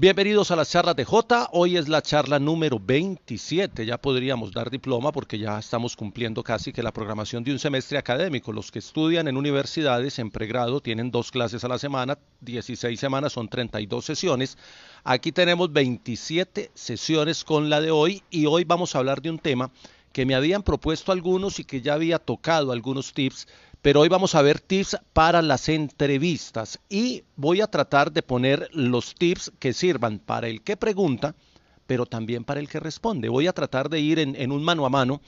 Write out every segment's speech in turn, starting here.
Bienvenidos a la charla Jota. Hoy es la charla número 27. Ya podríamos dar diploma porque ya estamos cumpliendo casi que la programación de un semestre académico. Los que estudian en universidades en pregrado tienen dos clases a la semana, 16 semanas son 32 sesiones. Aquí tenemos 27 sesiones con la de hoy y hoy vamos a hablar de un tema que me habían propuesto algunos y que ya había tocado algunos tips pero hoy vamos a ver tips para las entrevistas y voy a tratar de poner los tips que sirvan para el que pregunta, pero también para el que responde. Voy a tratar de ir en, un mano a mano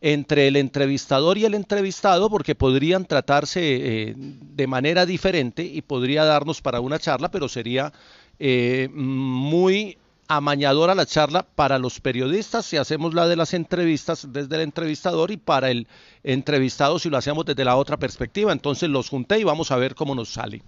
entre el entrevistador y el entrevistado porque podrían tratarse eh, de manera diferente y podría darnos para una charla, pero sería eh, muy amañadora la charla para los periodistas si hacemos la de las entrevistas desde el entrevistador y para el entrevistado si lo hacemos desde la otra perspectiva. Entonces los junté y vamos a ver cómo nos sale.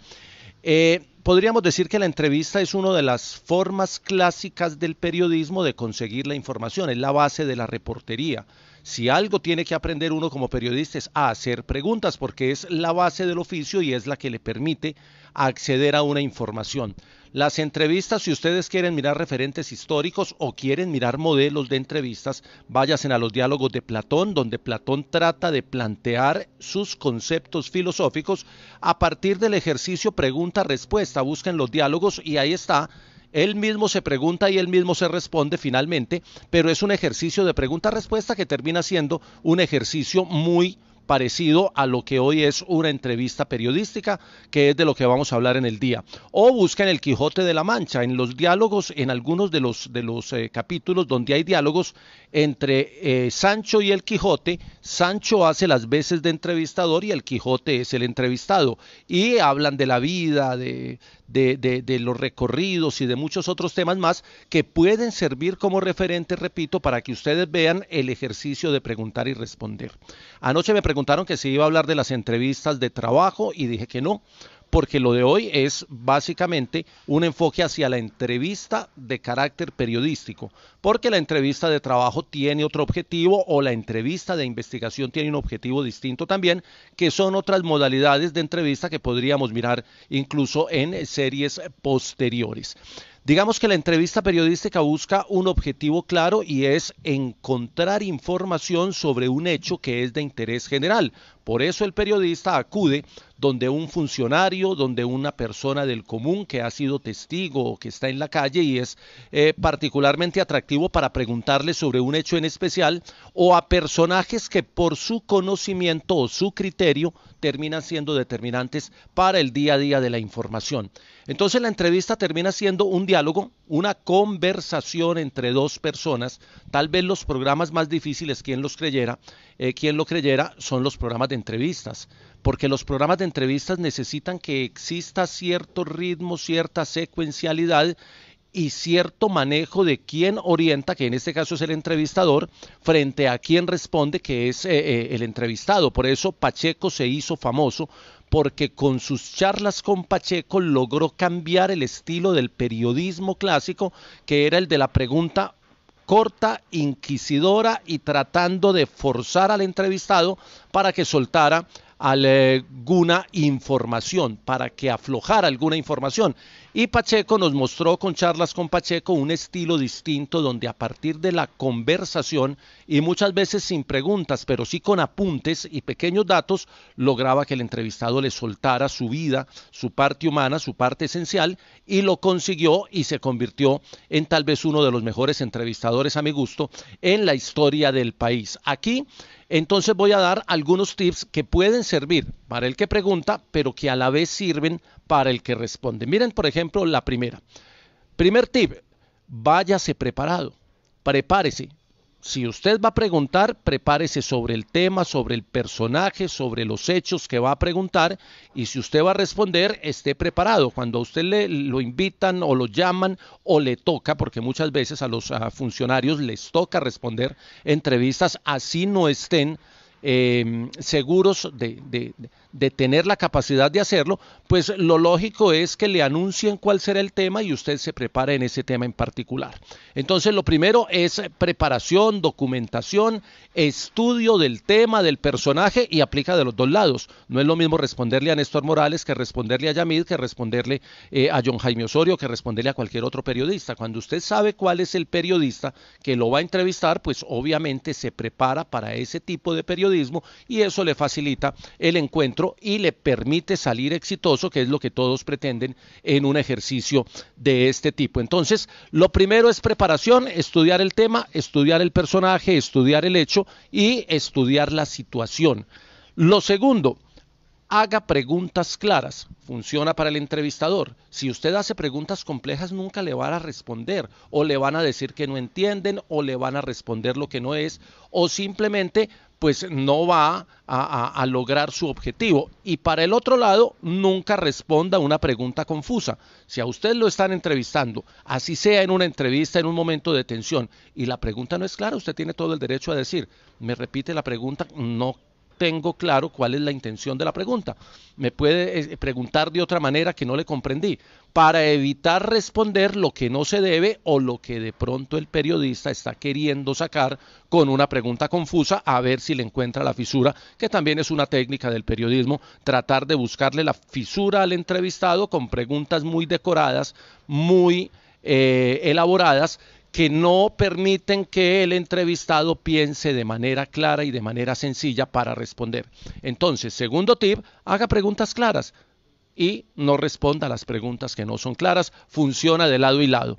Eh, podríamos decir que la entrevista es una de las formas clásicas del periodismo de conseguir la información, es la base de la reportería. Si algo tiene que aprender uno como periodista es a hacer preguntas porque es la base del oficio y es la que le permite acceder a una información. Las entrevistas, si ustedes quieren mirar referentes históricos o quieren mirar modelos de entrevistas, váyanse a los diálogos de Platón, donde Platón trata de plantear sus conceptos filosóficos a partir del ejercicio pregunta-respuesta. Busquen los diálogos y ahí está él mismo se pregunta y él mismo se responde finalmente, pero es un ejercicio de pregunta-respuesta que termina siendo un ejercicio muy parecido a lo que hoy es una entrevista periodística, que es de lo que vamos a hablar en el día. O buscan el Quijote de la Mancha, en los diálogos, en algunos de los, de los eh, capítulos donde hay diálogos entre eh, Sancho y el Quijote, Sancho hace las veces de entrevistador y el Quijote es el entrevistado. Y hablan de la vida, de, de, los recorridos y de muchos otros temas más que pueden servir como referente, repito, para que ustedes vean el ejercicio de preguntar y responder. Anoche me preguntaron que si iba a hablar de las entrevistas de trabajo y dije que no, porque lo de hoy es básicamente un enfoque hacia la entrevista de carácter periodístico, porque la entrevista de trabajo tiene otro objetivo o la entrevista de investigación tiene un objetivo distinto también, que son otras modalidades de entrevista que podríamos mirar incluso en series posteriores. Digamos que la entrevista periodística busca un objetivo claro y es encontrar información sobre un hecho que es de interés general. Por eso el periodista acude donde un funcionario, donde una persona del común que ha sido testigo o que está en la calle y es eh, particularmente atractivo para preguntarle sobre un hecho en especial o a personajes que por su conocimiento o su criterio terminan siendo determinantes para el día a día de la información. Entonces la entrevista termina siendo un diálogo, una conversación entre dos personas. Tal vez los programas más difíciles, quien los creyera, eh, quien lo creyera, son los programas de entrevistas porque los programas de entrevistas necesitan que exista cierto ritmo, cierta secuencialidad y cierto manejo de quién orienta, que en este caso es el entrevistador, frente a quién responde, que es eh, eh, el entrevistado. Por eso Pacheco se hizo famoso, porque con sus charlas con Pacheco logró cambiar el estilo del periodismo clásico, que era el de la pregunta corta, inquisidora y tratando de forzar al entrevistado para que soltara alguna información, para que aflojara alguna información. Y Pacheco nos mostró con charlas con Pacheco un estilo distinto donde a partir de la conversación y muchas veces sin preguntas, pero sí con apuntes y pequeños datos, lograba que el entrevistado le soltara su vida, su parte humana, su parte esencial y lo consiguió y se convirtió en tal vez uno de los mejores entrevistadores a mi gusto en la historia del país. Aquí entonces voy a dar algunos tips que pueden servir para el que pregunta, pero que a la vez sirven para el que responde. Miren, por ejemplo, la primera. Primer tip, váyase preparado, prepárese, si usted va a preguntar, prepárese sobre el tema, sobre el personaje, sobre los hechos que va a preguntar y si usted va a responder, esté preparado. Cuando a usted le, lo invitan o lo llaman o le toca, porque muchas veces a los funcionarios les toca responder entrevistas así no estén eh, seguros de, de tener la capacidad de hacerlo, pues lo lógico es que le anuncien cuál será el tema y usted se prepare en ese tema en particular. Entonces, lo primero es preparación, documentación, estudio del tema, del personaje y aplica de los dos lados. No es lo mismo responderle a Néstor Morales que responderle a Yamid, que responderle eh, a John Jaime Osorio, que responderle a cualquier otro periodista. Cuando usted sabe cuál es el periodista que lo va a entrevistar, pues obviamente se prepara para ese tipo de periodismo y eso le facilita el encuentro y le permite salir exitoso, que es lo que todos pretenden en un ejercicio de este tipo. Entonces, lo primero es preparación, estudiar el tema, estudiar el personaje, estudiar el hecho y estudiar la situación. Lo segundo, haga preguntas claras. Funciona para el entrevistador. Si usted hace preguntas complejas, nunca le van a responder o le van a decir que no entienden o le van a responder lo que no es o simplemente pues no va a, lograr su objetivo. Y para el otro lado, nunca responda una pregunta confusa. Si a usted lo están entrevistando, así sea en una entrevista, en un momento de tensión, y la pregunta no es clara, usted tiene todo el derecho a decir, me repite la pregunta, no tengo claro cuál es la intención de la pregunta. Me puede eh, preguntar de otra manera que no le comprendí, para evitar responder lo que no se debe o lo que de pronto el periodista está queriendo sacar con una pregunta confusa a ver si le encuentra la fisura, que también es una técnica del periodismo, tratar de buscarle la fisura al entrevistado con preguntas muy decoradas, muy eh, elaboradas que no permiten que el entrevistado piense de manera clara y de manera sencilla para responder. Entonces, segundo tip, haga preguntas claras y no responda a las preguntas que no son claras. Funciona de lado y lado.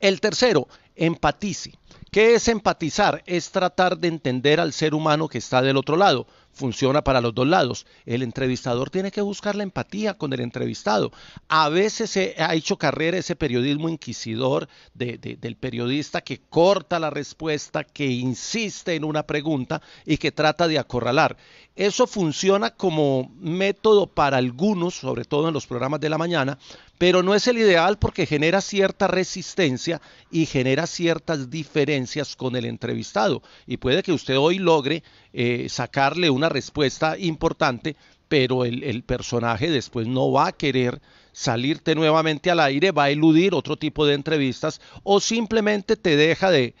El tercero, empatice. ¿Qué es empatizar? Es tratar de entender al ser humano que está del otro lado funciona para los dos lados. El entrevistador tiene que buscar la empatía con el entrevistado. A veces se ha hecho carrera ese periodismo inquisidor del periodista que corta la respuesta, que insiste en una pregunta y que trata de acorralar. Eso funciona como método para algunos, sobre todo en los programas de la mañana, pero no es el ideal porque genera cierta resistencia y genera ciertas diferencias con el entrevistado. Y puede que usted hoy logre eh, sacarle una respuesta importante, pero el, personaje después no va a querer salirte nuevamente al aire, va a eludir otro tipo de entrevistas o simplemente te deja de,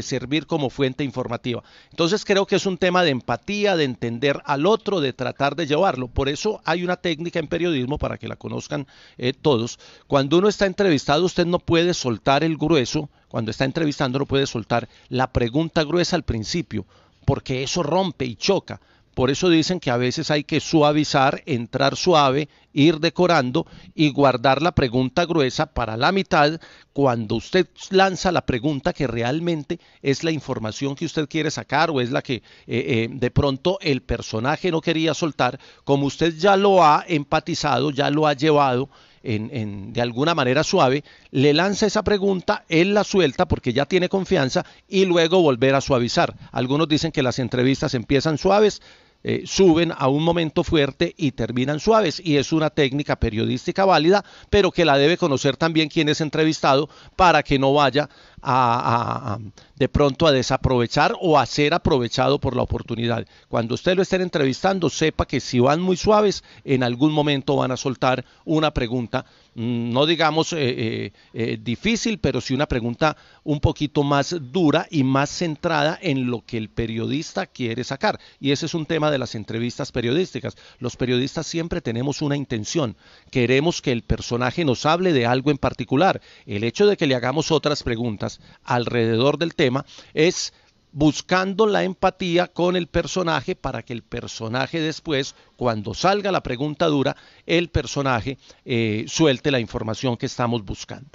servir como fuente informativa. Entonces creo que es un tema de empatía, de entender al otro, de tratar de llevarlo. Por eso hay una técnica en periodismo para que la conozcan eh, todos. Cuando uno está entrevistado, usted no puede soltar el grueso, cuando está entrevistando no puede soltar la pregunta gruesa al principio porque eso rompe y choca. Por eso dicen que a veces hay que suavizar, entrar suave, ir decorando y guardar la pregunta gruesa para la mitad cuando usted lanza la pregunta que realmente es la información que usted quiere sacar o es la que eh, eh, de pronto el personaje no quería soltar, como usted ya lo ha empatizado, ya lo ha llevado, en, de alguna manera suave, le lanza esa pregunta, él la suelta porque ya tiene confianza y luego volver a suavizar. Algunos dicen que las entrevistas empiezan suaves, eh, suben a un momento fuerte y terminan suaves. Y es una técnica periodística válida, pero que la debe conocer también quien es entrevistado para que no vaya a, de pronto a desaprovechar o a ser aprovechado por la oportunidad. Cuando usted lo esté entrevistando, sepa que si van muy suaves, en algún momento van a soltar una pregunta, mm, no digamos eh, eh, eh, difícil, pero sí una pregunta un poquito más dura y más centrada en lo que el periodista quiere sacar. Y ese es un tema de las entrevistas periodísticas. Los periodistas siempre tenemos una intención. Queremos que el personaje nos hable de algo en particular. El hecho de que le hagamos otras preguntas alrededor del tema, es buscando la empatía con el personaje para que el personaje después, cuando salga la pregunta dura, el personaje eh, suelte la información que estamos buscando.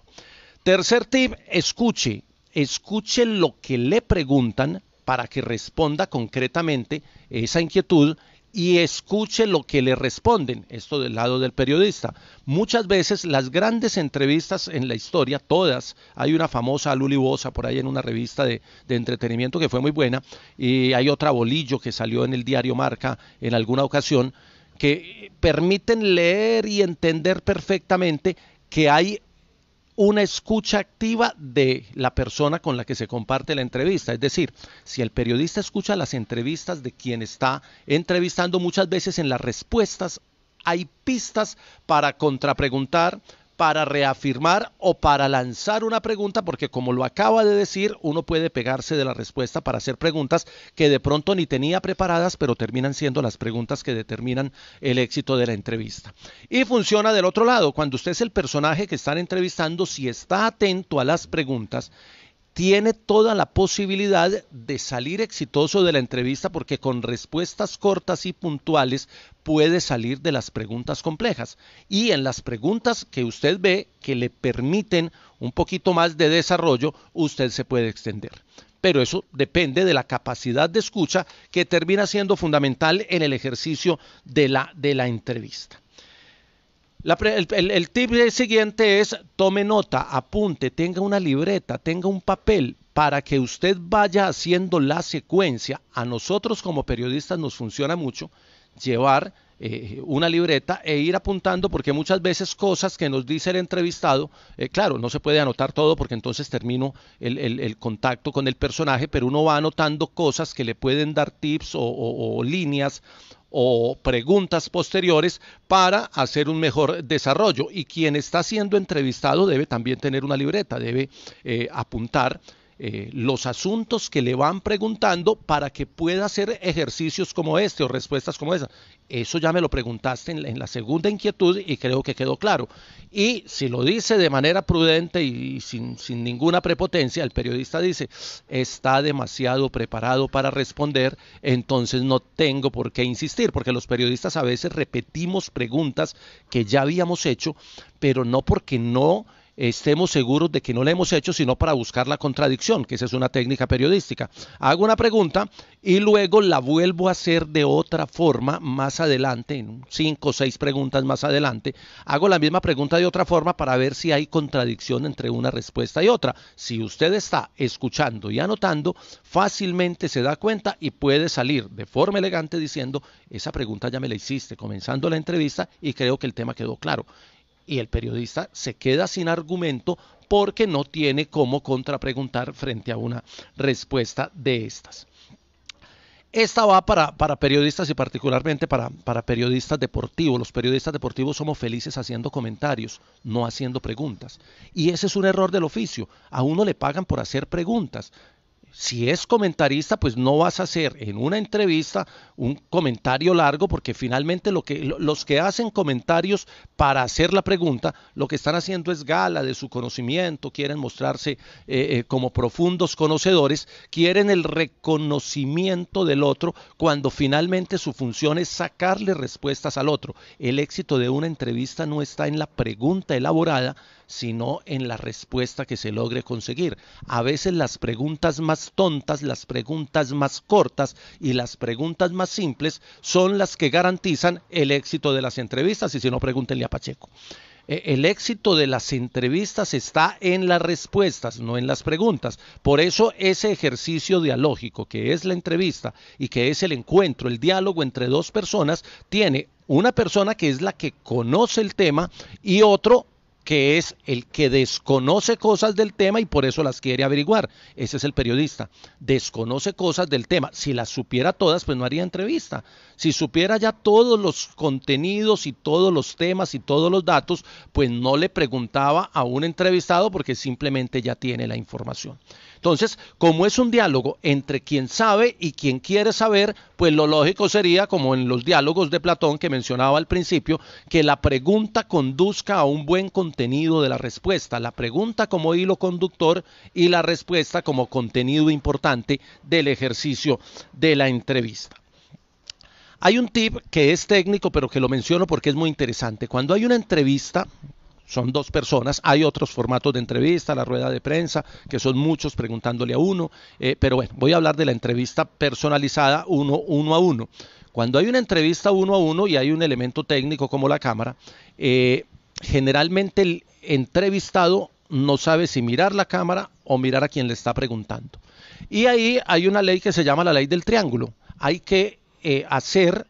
Tercer tip, escuche, escuche lo que le preguntan para que responda concretamente esa inquietud y escuche lo que le responden, esto del lado del periodista. Muchas veces las grandes entrevistas en la historia, todas, hay una famosa Luli Bosa por ahí en una revista de, de, entretenimiento que fue muy buena, y hay otra Bolillo que salió en el diario Marca en alguna ocasión, que permiten leer y entender perfectamente que hay una escucha activa de la persona con la que se comparte la entrevista. Es decir, si el periodista escucha las entrevistas de quien está entrevistando, muchas veces en las respuestas hay pistas para contrapreguntar, para reafirmar o para lanzar una pregunta, porque como lo acaba de decir, uno puede pegarse de la respuesta para hacer preguntas que de pronto ni tenía preparadas, pero terminan siendo las preguntas que determinan el éxito de la entrevista. Y funciona del otro lado, cuando usted es el personaje que están entrevistando, si está atento a las preguntas, tiene toda la posibilidad de salir exitoso de la entrevista porque con respuestas cortas y puntuales puede salir de las preguntas complejas y en las preguntas que usted ve que le permiten un poquito más de desarrollo, usted se puede extender. Pero eso depende de la capacidad de escucha que termina siendo fundamental en el ejercicio de la, entrevista el, tip siguiente es tome nota, apunte, tenga una libreta, tenga un papel para que usted vaya haciendo la secuencia. A nosotros como periodistas nos funciona mucho llevar eh, una libreta e ir apuntando porque muchas veces cosas que nos dice el entrevistado, eh, claro, no se puede anotar todo porque entonces termino el, contacto con el personaje, pero uno va anotando cosas que le pueden dar tips o líneas o preguntas posteriores para hacer un mejor desarrollo. Y quien está siendo entrevistado debe también tener una libreta, debe eh, apuntar eh, los asuntos que le van preguntando para que pueda hacer ejercicios como este o respuestas como esa. Eso ya me lo preguntaste en la, segunda inquietud y creo que quedó claro. Y si lo dice de manera prudente y sin, sin ninguna prepotencia, el periodista dice, está demasiado preparado para responder, entonces no tengo por qué insistir, porque los periodistas a veces repetimos preguntas que ya habíamos hecho, pero no porque no estemos seguros de que no la hemos hecho, sino para buscar la contradicción, que esa es una técnica periodística. Hago una pregunta y luego la vuelvo a hacer de otra forma más adelante, en cinco o seis preguntas más adelante. Hago la misma pregunta de otra forma para ver si hay contradicción entre una respuesta y otra. Si usted está escuchando y anotando, fácilmente se da cuenta y puede salir de forma elegante diciendo, esa pregunta ya me la hiciste comenzando la entrevista y creo que el tema quedó claro y el periodista se queda sin argumento porque no tiene cómo contrapreguntar frente a una respuesta de estas. Esta va para, para periodistas y particularmente para, para periodistas deportivos. Los periodistas deportivos somos felices haciendo comentarios, no haciendo preguntas. Y ese es un error del oficio. A uno le pagan por hacer preguntas si es comentarista, pues no vas a hacer en una entrevista un comentario largo, porque finalmente lo que, los que hacen comentarios para hacer la pregunta, lo que están haciendo es gala de su conocimiento, quieren mostrarse eh, eh, como profundos conocedores, quieren el reconocimiento del otro, cuando finalmente su función es sacarle respuestas al otro. El éxito de una entrevista no está en la pregunta elaborada, sino en la respuesta que se logre conseguir. A veces las preguntas más tontas, las preguntas más cortas y las preguntas más simples son las que garantizan el éxito de las entrevistas, y si no, pregúntenle a Pacheco. E, el éxito de las entrevistas está en las respuestas, no en las preguntas. Por eso ese ejercicio dialógico que es la entrevista y que es el encuentro, el diálogo entre dos personas, tiene una persona que es la que conoce el tema y otro que es el que desconoce cosas del tema y por eso las quiere averiguar. Ese es el periodista. Desconoce cosas del tema. Si las supiera todas, pues no haría entrevista. Si supiera ya todos los contenidos y todos los temas y todos los datos, pues no le preguntaba a un entrevistado porque simplemente ya tiene la información. Entonces, como es un diálogo entre quien sabe y quien quiere saber, pues lo lógico sería, como en los diálogos de Platón que mencionaba al principio, que la pregunta conduzca a un buen contenido de la respuesta, la pregunta como hilo conductor y la respuesta como contenido importante del ejercicio de la entrevista. Hay un tip que es técnico, pero que lo menciono porque es muy interesante. Cuando hay una entrevista, son dos personas. Hay otros formatos de entrevista, la rueda de prensa, que son muchos preguntándole a uno. Eh, pero bueno, voy a hablar de la entrevista personalizada uno, a uno. Cuando hay una entrevista uno a uno y hay un elemento técnico como la cámara, eh, generalmente el entrevistado no sabe si mirar la cámara o mirar a quien le está preguntando. Y ahí hay una ley que se llama la ley del triángulo. Hay que eh, hacer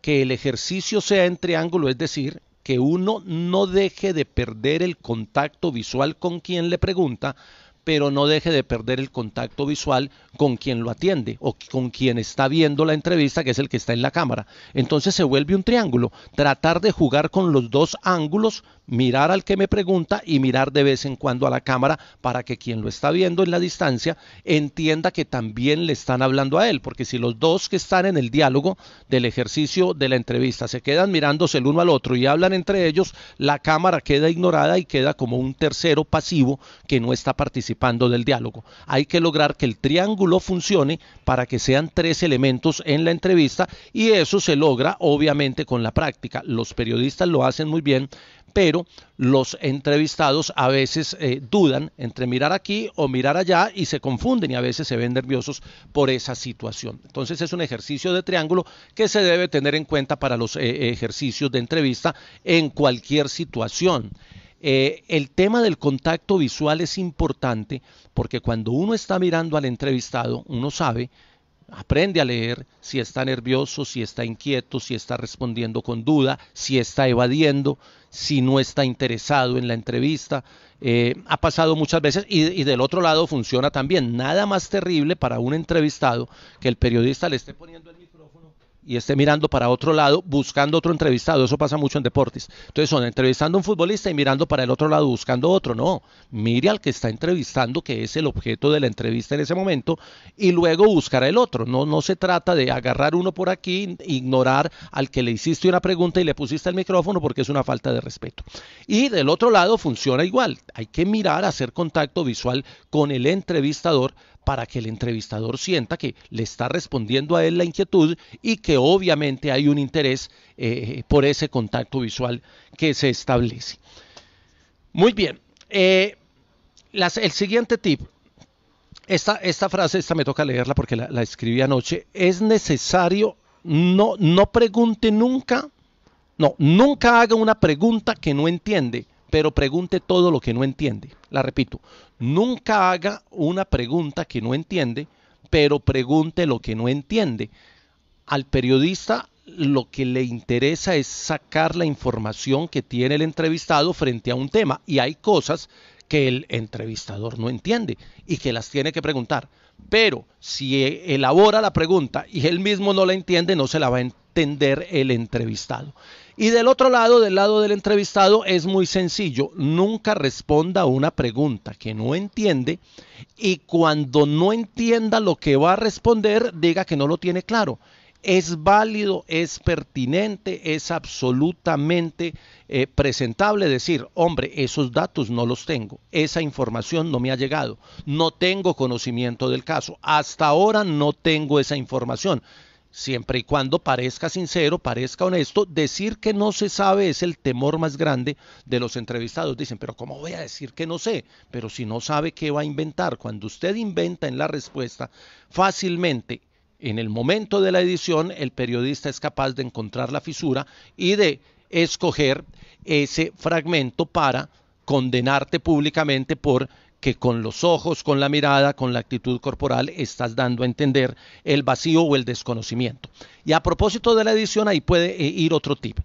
que el ejercicio sea en triángulo, es decir, que uno no deje de perder el contacto visual con quien le pregunta, pero no deje de perder el contacto visual con quien lo atiende o con quien está viendo la entrevista, que es el que está en la cámara. Entonces se vuelve un triángulo. Tratar de jugar con los dos ángulos mirar al que me pregunta y mirar de vez en cuando a la cámara para que quien lo está viendo en la distancia entienda que también le están hablando a él, porque si los dos que están en el diálogo del ejercicio de la entrevista se quedan mirándose el uno al otro y hablan entre ellos, la cámara queda ignorada y queda como un tercero pasivo que no está participando del diálogo. Hay que lograr que el triángulo funcione para que sean tres elementos en la entrevista y eso se logra obviamente con la práctica. Los periodistas lo hacen muy bien, pero los entrevistados a veces eh, dudan entre mirar aquí o mirar allá y se confunden y a veces se ven nerviosos por esa situación. Entonces es un ejercicio de triángulo que se debe tener en cuenta para los eh, ejercicios de entrevista en cualquier situación. Eh, el tema del contacto visual es importante porque cuando uno está mirando al entrevistado, uno sabe Aprende a leer si está nervioso, si está inquieto, si está respondiendo con duda, si está evadiendo, si no está interesado en la entrevista. Eh, ha pasado muchas veces y, y, del otro lado funciona también. Nada más terrible para un entrevistado que el periodista le esté poniendo el y esté mirando para otro lado, buscando otro entrevistado. Eso pasa mucho en deportes. Entonces son entrevistando a un futbolista y mirando para el otro lado, buscando otro. No, mire al que está entrevistando, que es el objeto de la entrevista en ese momento, y luego buscar el otro. No, no se trata de agarrar uno por aquí, ignorar al que le hiciste una pregunta y le pusiste el micrófono porque es una falta de respeto. Y del otro lado funciona igual. Hay que mirar, hacer contacto visual con el entrevistador para que el entrevistador sienta que le está respondiendo a él la inquietud y que obviamente hay un interés eh, por ese contacto visual que se establece. Muy bien. Eh, el siguiente tip. Esta, frase, esta me toca leerla porque la, la escribí anoche. Es necesario, no, no pregunte nunca, no, nunca haga una pregunta que no entiende pero pregunte todo lo que no entiende. La repito, nunca haga una pregunta que no entiende, pero pregunte lo que no entiende. Al periodista lo que le interesa es sacar la información que tiene el entrevistado frente a un tema y hay cosas que el entrevistador no entiende y que las tiene que preguntar. Pero si e, elabora la pregunta y él mismo no la entiende, no se la va a entender el entrevistado. Y del otro lado, del lado del entrevistado, es muy sencillo. Nunca responda una pregunta que no entiende y cuando no entienda lo que va a responder, diga que no lo tiene claro. Es válido, es pertinente, es absolutamente eh, presentable decir, hombre, esos datos no los tengo, esa información no me ha llegado, no tengo conocimiento del caso, hasta ahora no tengo esa información siempre y cuando parezca sincero, parezca honesto, decir que no se sabe es el temor más grande de los entrevistados. Dicen, pero ¿cómo voy a decir que no sé? Pero si no sabe, ¿qué va a inventar? Cuando usted inventa en la respuesta, fácilmente, en el momento de la edición, el periodista es capaz de encontrar la fisura y de escoger ese fragmento para condenarte públicamente por que con los ojos, con la mirada, con la actitud corporal estás dando a entender el vacío o el desconocimiento. Y a propósito de la edición, ahí puede eh, ir otro tip.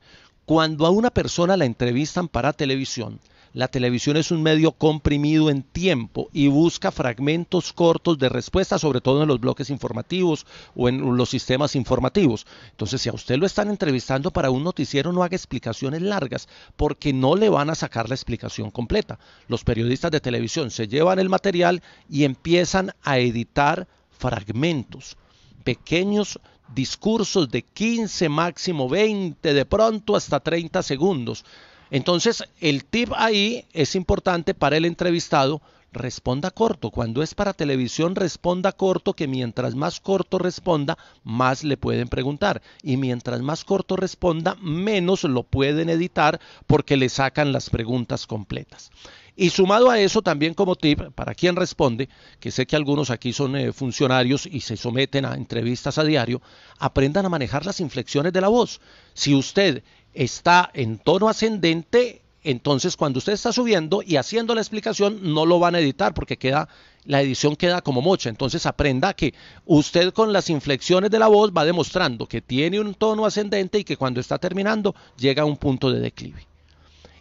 Cuando a una persona la entrevistan para televisión, la televisión es un medio comprimido en tiempo y busca fragmentos cortos de respuesta, sobre todo en los bloques informativos o en los sistemas informativos. Entonces, si a usted lo están entrevistando para un noticiero, no haga explicaciones largas porque no le van a sacar la explicación completa. Los periodistas de televisión se llevan el material y empiezan a editar fragmentos, pequeños discursos de 15, máximo 20, de pronto hasta 30 segundos entonces, el tip ahí es importante para el entrevistado. Responda corto. Cuando es para televisión, responda corto, que mientras más corto responda, más le pueden preguntar. Y mientras más corto responda, menos lo pueden editar porque le sacan las preguntas completas. Y sumado a eso, también como tip, para quien responde, que sé que algunos aquí son eh, funcionarios y se someten a entrevistas a diario, aprendan a manejar las inflexiones de la voz. Si usted está en tono ascendente, entonces cuando usted está subiendo y haciendo la explicación no lo van a editar porque queda la edición queda como mocha. Entonces aprenda que usted con las inflexiones de la voz va demostrando que tiene un tono ascendente y que cuando está terminando llega a un punto de declive.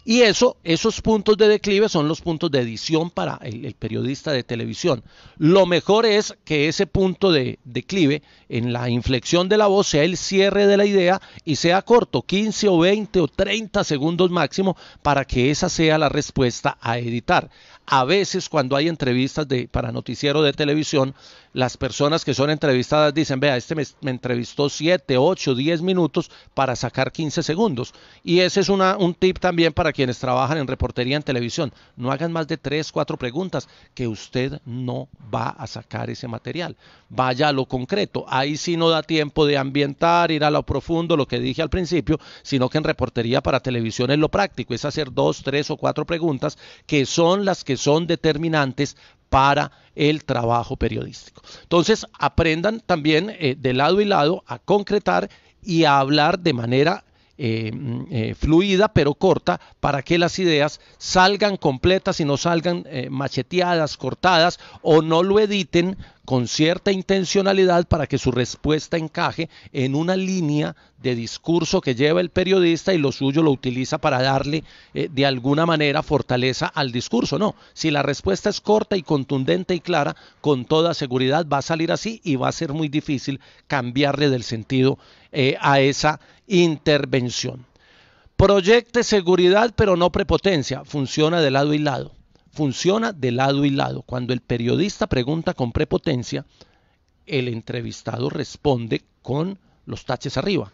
Y eso, esos puntos de declive son los puntos de edición para el, el periodista de televisión. Lo mejor es que ese punto de declive en la inflexión de la voz sea el cierre de la idea y sea corto, 15 o 20 o 30 segundos máximo, para que esa sea la respuesta a editar. A veces cuando hay entrevistas de, para noticiero de televisión, las personas que son entrevistadas dicen, vea, este me, entrevistó 7, 8, 10 minutos para sacar 15 segundos. Y ese es un tip también para quienes trabajan en reportería en televisión. No hagan más de 3, 4 preguntas que usted no va a sacar ese material. Vaya a lo concreto. Ahí sí no da tiempo de ambientar, ir a lo profundo, lo que dije al principio, sino que en reportería para televisión es lo práctico, es hacer 2, 3 o 4 preguntas que son las que que son determinantes para el trabajo periodístico. Entonces, aprendan también eh, de lado y lado a concretar y a hablar de manera eh, mm, eh, fluida pero corta para que las ideas salgan completas y no salgan macheteadas, cortadas o no lo editen con cierta intencionalidad para que su respuesta encaje en una línea de discurso que lleva el periodista y lo suyo lo utiliza para darle eh, de alguna manera fortaleza al discurso. No, si la respuesta es corta y contundente y clara, con toda seguridad va a salir así y va a ser muy difícil cambiarle del sentido eh, a esa intervención. Proyecte seguridad pero no prepotencia, funciona de lado y lado funciona de lado y lado. Cuando el periodista pregunta con prepotencia, el entrevistado responde con los taches arriba.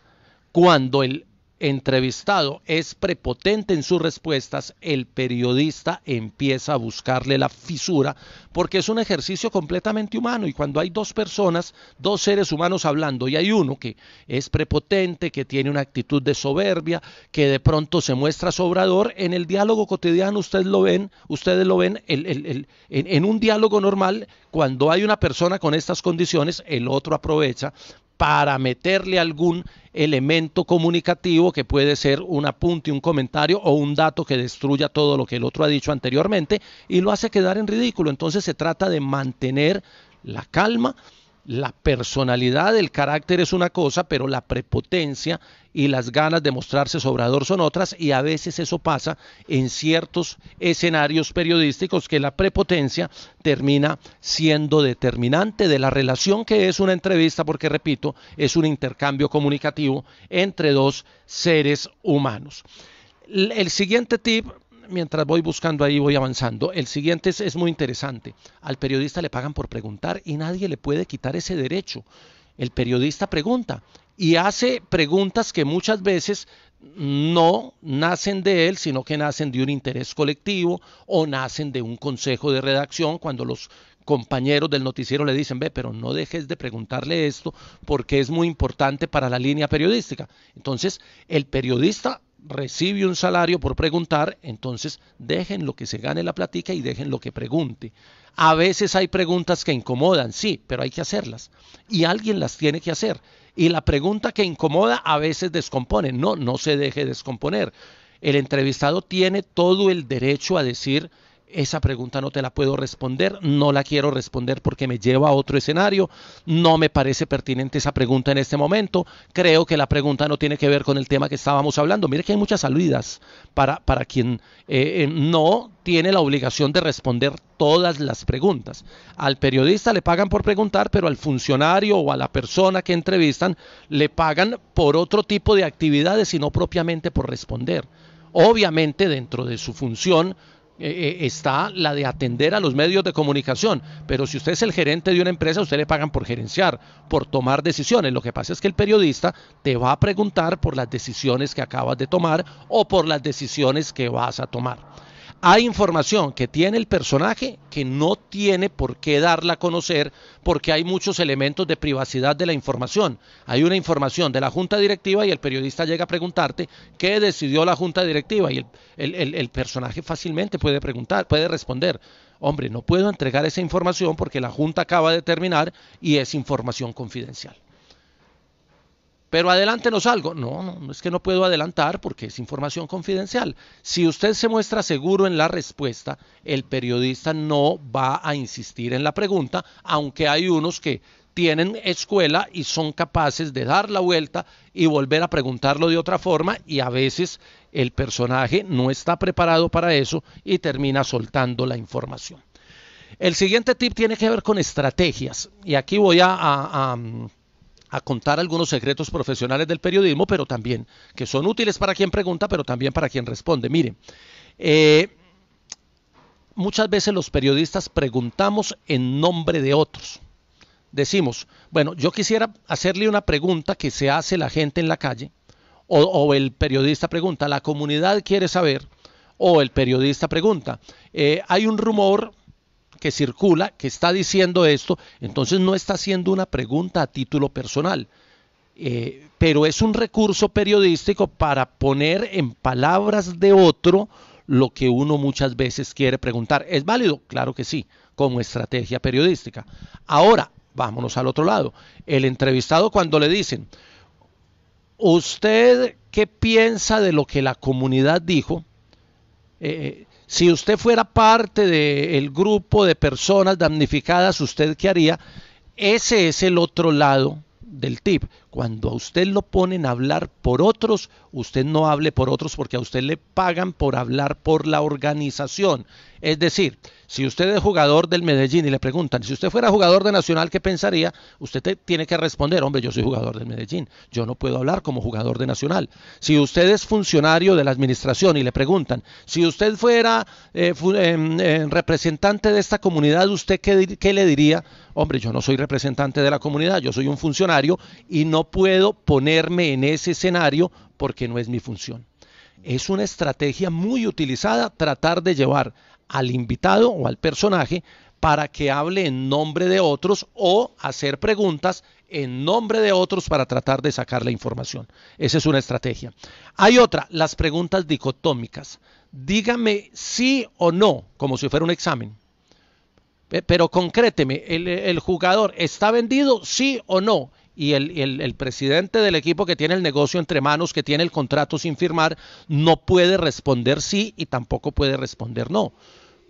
Cuando el entrevistado es prepotente en sus respuestas, el periodista empieza a buscarle la fisura porque es un ejercicio completamente humano y cuando hay dos personas, dos seres humanos hablando y hay uno que es prepotente, que tiene una actitud de soberbia, que de pronto se muestra sobrador, en el diálogo cotidiano ustedes lo ven, ustedes lo ven en un diálogo normal, cuando hay una persona con estas condiciones, el otro aprovecha para meterle algún elemento comunicativo que puede ser un apunte, un comentario o un dato que destruya todo lo que el otro ha dicho anteriormente y lo hace quedar en ridículo. Entonces se trata de mantener la calma, la personalidad, el carácter es una cosa, pero la prepotencia y las ganas de mostrarse sobrador son otras, y a veces eso pasa en ciertos escenarios periodísticos, que la prepotencia termina siendo determinante de la relación que es una entrevista, porque repito, es un intercambio comunicativo entre dos seres humanos. El siguiente tip mientras voy buscando ahí, voy avanzando. El siguiente es, muy interesante. Al periodista le pagan por preguntar y nadie le puede quitar ese derecho. El periodista pregunta y hace preguntas que muchas veces no nacen de él, sino que nacen de un interés colectivo o nacen de un consejo de redacción cuando los compañeros del noticiero le dicen, ve, pero no dejes de preguntarle esto porque es muy importante para la línea periodística. Entonces, el periodista recibe un salario por preguntar, entonces dejen lo que se gane la platica y dejen lo que pregunte. A veces hay preguntas que incomodan, sí, pero hay que hacerlas. Y alguien las tiene que hacer. Y la pregunta que incomoda a veces descompone. No, no se deje descomponer. El entrevistado tiene todo el derecho a decir, esa pregunta no te la puedo responder, no la quiero responder porque me lleva a otro escenario, no me parece pertinente esa pregunta en este momento, creo que la pregunta no tiene que ver con el tema que estábamos hablando. Mire que hay muchas salidas para, para quien eh, eh, no tiene la obligación de responder todas las preguntas. Al periodista le pagan por preguntar, pero al funcionario o a la persona que entrevistan le pagan por otro tipo de actividades y no propiamente por responder. Obviamente dentro de su función eh, eh, está la de atender a los medios de comunicación, pero si usted es el gerente de una empresa, usted le pagan por gerenciar, por tomar decisiones. Lo que pasa es que el periodista te va a preguntar por las decisiones que acabas de tomar o por las decisiones que vas a tomar hay información que tiene el personaje que no tiene por qué darla a conocer porque hay muchos elementos de privacidad de la información. Hay una información de la junta directiva y el periodista llega a preguntarte qué decidió la junta directiva y el, personaje fácilmente puede preguntar, puede responder. Hombre, no puedo entregar esa información porque la junta acaba de terminar y es información confidencial pero no salgo. No, no, es que no puedo adelantar porque es información confidencial. Si usted se muestra seguro en la respuesta, el periodista no va a insistir en la pregunta, aunque hay unos que tienen escuela y son capaces de dar la vuelta y volver a preguntarlo de otra forma y a veces el personaje no está preparado para eso y termina soltando la información. El siguiente tip tiene que ver con estrategias y aquí voy a a contar algunos secretos profesionales del periodismo, pero también que son útiles para quien pregunta, pero también para quien responde. Miren, eh, muchas veces los periodistas preguntamos en nombre de otros. Decimos, bueno, yo quisiera hacerle una pregunta que se hace la gente en la calle, o, el periodista pregunta, la comunidad quiere saber, o el periodista pregunta, eh, hay un rumor que circula, que está diciendo esto, entonces no está haciendo una pregunta a título personal, eh, pero es un recurso periodístico para poner en palabras de otro lo que uno muchas veces quiere preguntar. ¿Es válido? Claro que sí, como estrategia periodística. Ahora, vámonos al otro lado. El entrevistado cuando le dicen, ¿usted qué piensa de lo que la comunidad dijo? Eh, eh, si usted fuera parte del grupo de personas damnificadas, ¿usted qué haría? Ese es el otro lado del tip cuando a usted lo ponen a hablar por otros, usted no hable por otros porque a usted le pagan por hablar por la organización. Es decir, si usted es jugador del Medellín y le preguntan, si usted fuera jugador de Nacional, ¿qué pensaría? Usted tiene que responder, hombre, yo soy jugador del Medellín, yo no puedo hablar como jugador de Nacional. Si usted es funcionario de la administración y le preguntan, si usted fuera eh, eh, em, eh, representante de esta comunidad, ¿usted qué, qué le diría? Hombre, yo no soy representante de la comunidad, yo soy un funcionario y no puedo ponerme en ese escenario porque no es mi función. Es una estrategia muy utilizada tratar de llevar al invitado o al personaje para que hable en nombre de otros o hacer preguntas en nombre de otros para tratar de sacar la información. Esa es una estrategia. Hay otra, las preguntas dicotómicas. Dígame sí o no, como si fuera un examen. Pero concréteme, ¿el, el jugador está vendido sí o no? y el, presidente del equipo que tiene el negocio entre manos, que tiene el contrato sin firmar, no puede responder sí y tampoco puede responder no.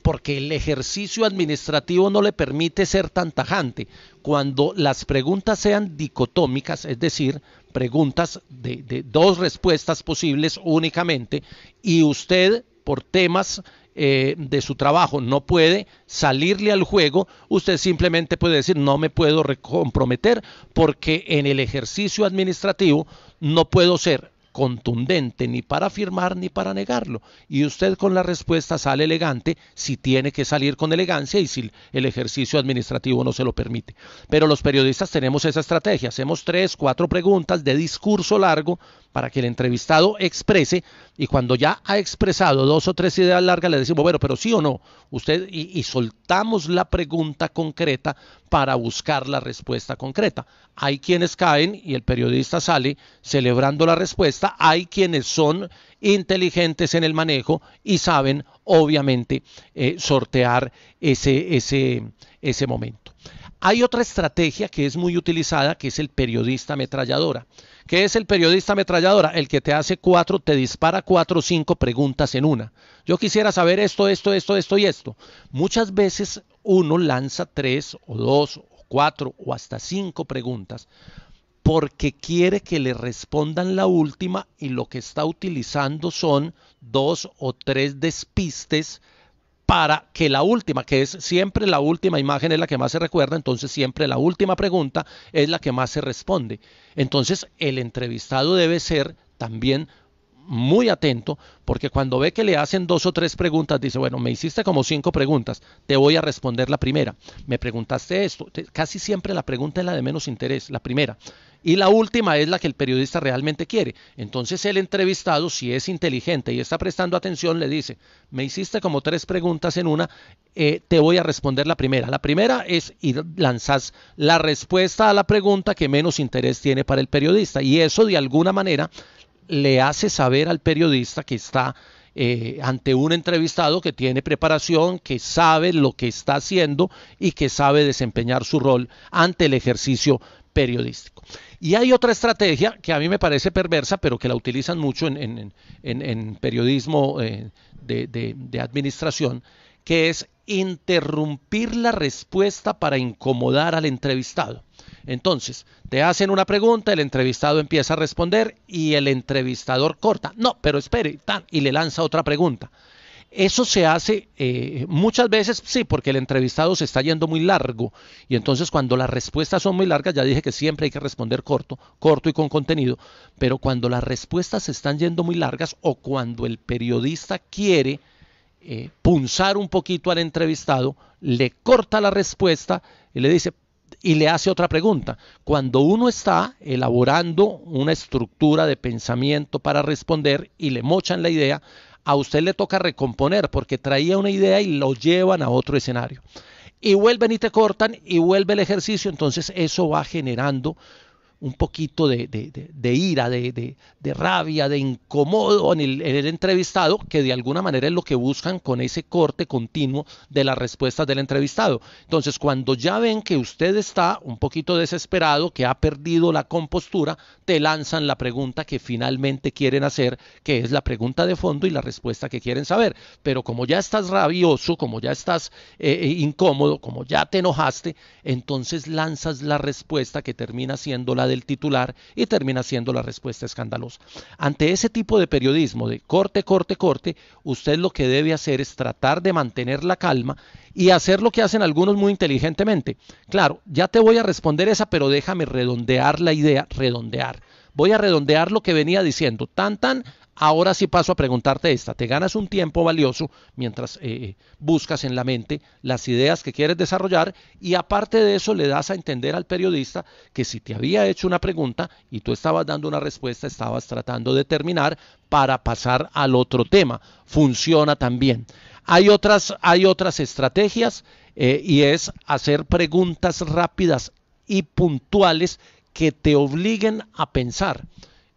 Porque el ejercicio administrativo no le permite ser tan tajante. Cuando las preguntas sean dicotómicas, es decir, preguntas de, de dos respuestas posibles únicamente, y usted por temas eh, de su trabajo no puede salirle al juego, usted simplemente puede decir no me puedo comprometer porque en el ejercicio administrativo no puedo ser contundente ni para afirmar ni para negarlo. Y usted con la respuesta sale elegante si tiene que salir con elegancia y si el ejercicio administrativo no se lo permite. Pero los periodistas tenemos esa estrategia. Hacemos tres, cuatro preguntas de discurso largo para que el entrevistado exprese y cuando ya ha expresado dos o tres ideas largas, le decimos, bueno, pero sí o no, usted, y, soltamos la pregunta concreta para buscar la respuesta concreta. Hay quienes caen y el periodista sale celebrando la respuesta, hay quienes son inteligentes en el manejo y saben, obviamente, eh, sortear ese, ese, ese momento. Hay otra estrategia que es muy utilizada, que es el periodista ametralladora. ¿Qué es el periodista ametralladora? El que te hace cuatro, te dispara cuatro o cinco preguntas en una. Yo quisiera saber esto, esto, esto, esto y esto. Muchas veces uno lanza tres o dos o cuatro o hasta cinco preguntas porque quiere que le respondan la última y lo que está utilizando son dos o tres despistes para que la última, que es siempre la última imagen es la que más se recuerda, entonces siempre la última pregunta es la que más se responde. Entonces el entrevistado debe ser también muy atento, porque cuando ve que le hacen dos o tres preguntas, dice, bueno, me hiciste como cinco preguntas, te voy a responder la primera. Me preguntaste esto. Casi siempre la pregunta es la de menos interés, la primera y la última es la que el periodista realmente quiere. Entonces el entrevistado, si es inteligente y está prestando atención, le dice, me hiciste como tres preguntas en una, eh, te voy a responder la primera. La primera es y lanzas la respuesta a la pregunta que menos interés tiene para el periodista y eso de alguna manera le hace saber al periodista que está eh, ante un entrevistado que tiene preparación, que sabe lo que está haciendo y que sabe desempeñar su rol ante el ejercicio periodístico. Y hay otra estrategia que a mí me parece perversa, pero que la utilizan mucho en, periodismo eh, de administración, que es interrumpir la respuesta para incomodar al entrevistado. Entonces, te hacen una pregunta, el entrevistado empieza a responder y el entrevistador corta. No, pero espere, y le lanza otra pregunta. Eso se hace eh, muchas veces, sí, porque el entrevistado se está yendo muy largo y entonces cuando las respuestas son muy largas, ya dije que siempre hay que responder corto, corto y con contenido, pero cuando las respuestas se están yendo muy largas o cuando el periodista quiere eh, punzar un poquito al entrevistado, le corta la respuesta y le dice, y le hace otra pregunta. Cuando uno está elaborando una estructura de pensamiento para responder y le mochan la idea, a usted le toca recomponer porque traía una idea y lo llevan a otro escenario. Y vuelven y te cortan y vuelve el ejercicio, entonces eso va generando un poquito de, ira, de, rabia, de incomodo en el, entrevistado, que de alguna manera es lo que buscan con ese corte continuo de las respuestas del entrevistado. Entonces, cuando ya ven que usted está un poquito desesperado, que ha perdido la compostura, te lanzan la pregunta que finalmente quieren hacer, que es la pregunta de fondo y la respuesta que quieren saber. Pero como ya estás rabioso, como ya estás eh, eh, incómodo, como ya te enojaste, entonces lanzas la respuesta que termina siendo la del titular y termina siendo la respuesta escandalosa. Ante ese tipo de periodismo de corte, corte, corte, usted lo que debe hacer es tratar de mantener la calma y hacer lo que hacen algunos muy inteligentemente. Claro, ya te voy a responder esa, pero déjame redondear la idea, redondear. Voy a redondear lo que venía diciendo. Tan, tan, Ahora sí paso a preguntarte esta. Te ganas un tiempo valioso mientras eh, eh, buscas en la mente las ideas que quieres desarrollar y aparte de eso le das a entender al periodista que si te había hecho una pregunta y tú estabas dando una respuesta, estabas tratando de terminar para pasar al otro tema. Funciona también. Hay otras, hay otras estrategias eh, y es hacer preguntas rápidas y puntuales que te obliguen a pensar.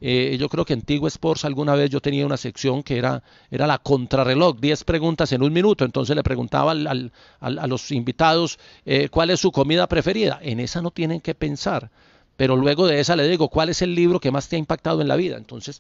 Eh, yo creo que en Tigo Sports alguna vez yo tenía una sección que era, era la contrarreloj, 10 preguntas en un minuto. Entonces le preguntaba a los invitados eh, cuál es su comida preferida. En esa no tienen que pensar. Pero luego de esa le digo, ¿cuál es el libro que más te ha impactado en la vida? Entonces,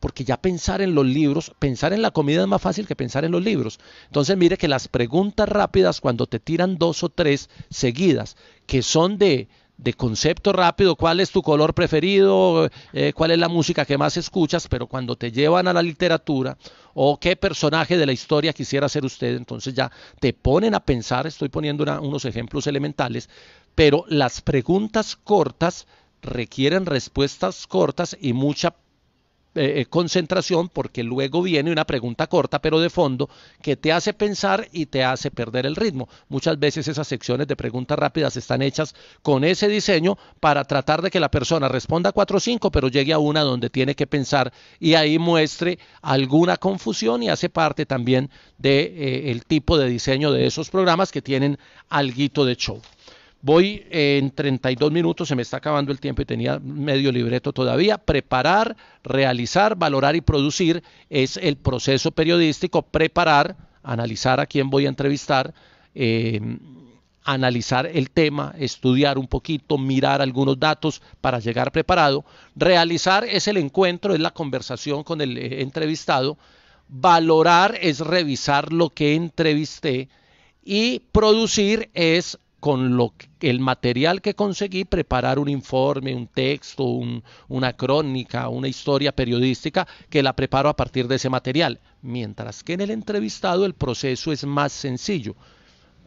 porque ya pensar en los libros, pensar en la comida es más fácil que pensar en los libros. Entonces mire que las preguntas rápidas cuando te tiran dos o tres seguidas, que son de, de concepto rápido, cuál es tu color preferido, eh, cuál es la música que más escuchas, pero cuando te llevan a la literatura o qué personaje de la historia quisiera ser usted, entonces ya te ponen a pensar, estoy poniendo unos ejemplos elementales, pero las preguntas cortas requieren respuestas cortas y mucha eh, eh, concentración porque luego viene una pregunta corta pero de fondo que te hace pensar y te hace perder el ritmo. Muchas veces esas secciones de preguntas rápidas están hechas con ese diseño para tratar de que la persona responda cuatro o cinco pero llegue a una donde tiene que pensar y ahí muestre alguna confusión y hace parte también del de, eh, tipo de diseño de esos programas que tienen alguito de show. Voy eh, en 32 minutos, se me está acabando el tiempo y tenía medio libreto todavía. Preparar, realizar, valorar y producir es el proceso periodístico. Preparar, analizar a quién voy a entrevistar, eh, analizar el tema, estudiar un poquito, mirar algunos datos para llegar preparado. Realizar es el encuentro, es la conversación con el eh, entrevistado. Valorar es revisar lo que entrevisté y producir es con el material que conseguí preparar un informe, un texto, una crónica, una historia periodística que la preparo a partir de ese material. Mientras que en el entrevistado el proceso es más sencillo.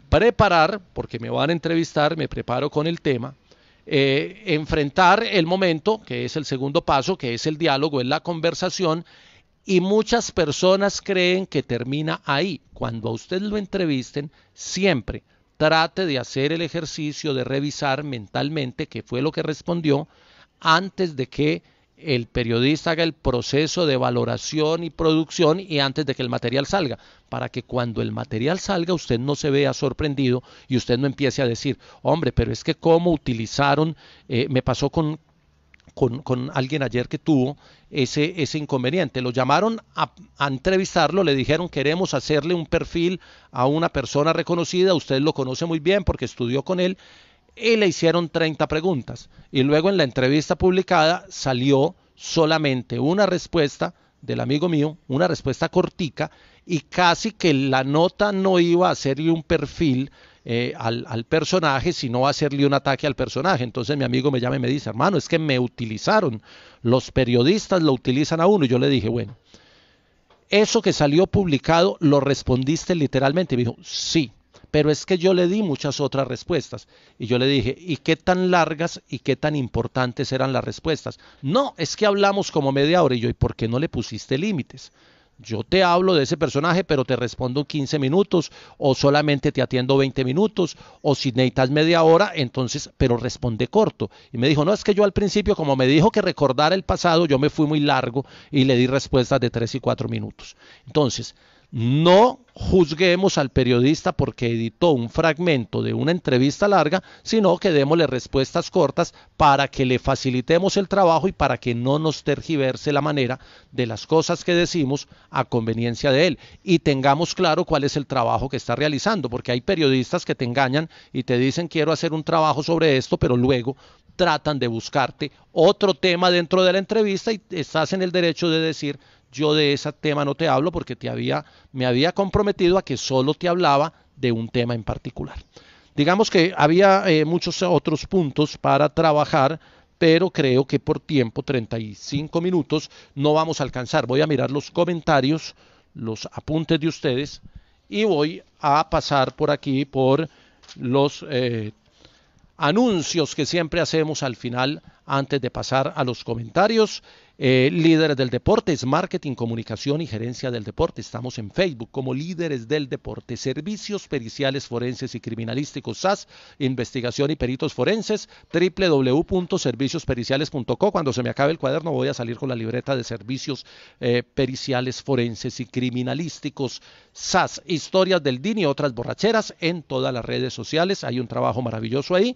Preparar, porque me van a entrevistar, me preparo con el tema. Eh, enfrentar el momento, que es el segundo paso, que es el diálogo, es la conversación, y muchas personas creen que termina ahí. Cuando a usted lo entrevisten, siempre trate de hacer el ejercicio de revisar mentalmente qué fue lo que respondió antes de que el periodista haga el proceso de valoración y producción y antes de que el material salga, para que cuando el material salga usted no se vea sorprendido y usted no empiece a decir, hombre, pero es que cómo utilizaron, eh, me pasó con, con, alguien ayer que tuvo ese, ese inconveniente. Lo llamaron a, entrevistarlo, le dijeron queremos hacerle un perfil a una persona reconocida, usted lo conoce muy bien porque estudió con él, y le hicieron 30 preguntas. Y luego en la entrevista publicada salió solamente una respuesta del amigo mío, una respuesta cortica, y casi que la nota no iba a hacerle un perfil eh, al, al, personaje, sino hacerle un ataque al personaje. Entonces mi amigo me llama y me dice, hermano, es que me utilizaron, los periodistas lo utilizan a uno. Y yo le dije, bueno, eso que salió publicado lo respondiste literalmente. Y me dijo, sí, pero es que yo le di muchas otras respuestas. Y yo le dije, ¿y qué tan largas y qué tan importantes eran las respuestas? No, es que hablamos como media hora. Y yo, ¿y por qué no le pusiste límites? Yo te hablo de ese personaje, pero te respondo 15 minutos, o solamente te atiendo 20 minutos, o si necesitas media hora, entonces, pero responde corto. Y me dijo, no, es que yo al principio, como me dijo que recordara el pasado, yo me fui muy largo y le di respuestas de 3 y 4 minutos. Entonces, no juzguemos al periodista porque editó un fragmento de una entrevista larga, sino que démosle respuestas cortas para que le facilitemos el trabajo y para que no nos tergiverse la manera de las cosas que decimos a conveniencia de él y tengamos claro cuál es el trabajo que está realizando, porque hay periodistas que te engañan y te dicen quiero hacer un trabajo sobre esto, pero luego tratan de buscarte otro tema dentro de la entrevista y estás en el derecho de decir yo de ese tema no te hablo porque te había, me había comprometido a que solo te hablaba de un tema en particular. Digamos que había eh, muchos otros puntos para trabajar, pero creo que por tiempo, 35 minutos, no vamos a alcanzar. Voy a mirar los comentarios, los apuntes de ustedes y voy a pasar por aquí por los eh, anuncios que siempre hacemos al final antes de pasar a los comentarios eh, líderes del deporte, es marketing, comunicación y gerencia del deporte. Estamos en Facebook como líderes del deporte, servicios periciales forenses y criminalísticos, SAS, investigación y peritos forenses, www.serviciospericiales.co, Cuando se me acabe el cuaderno voy a salir con la libreta de servicios eh, periciales forenses y criminalísticos, SAS, historias del DIN y otras borracheras en todas las redes sociales. Hay un trabajo maravilloso ahí.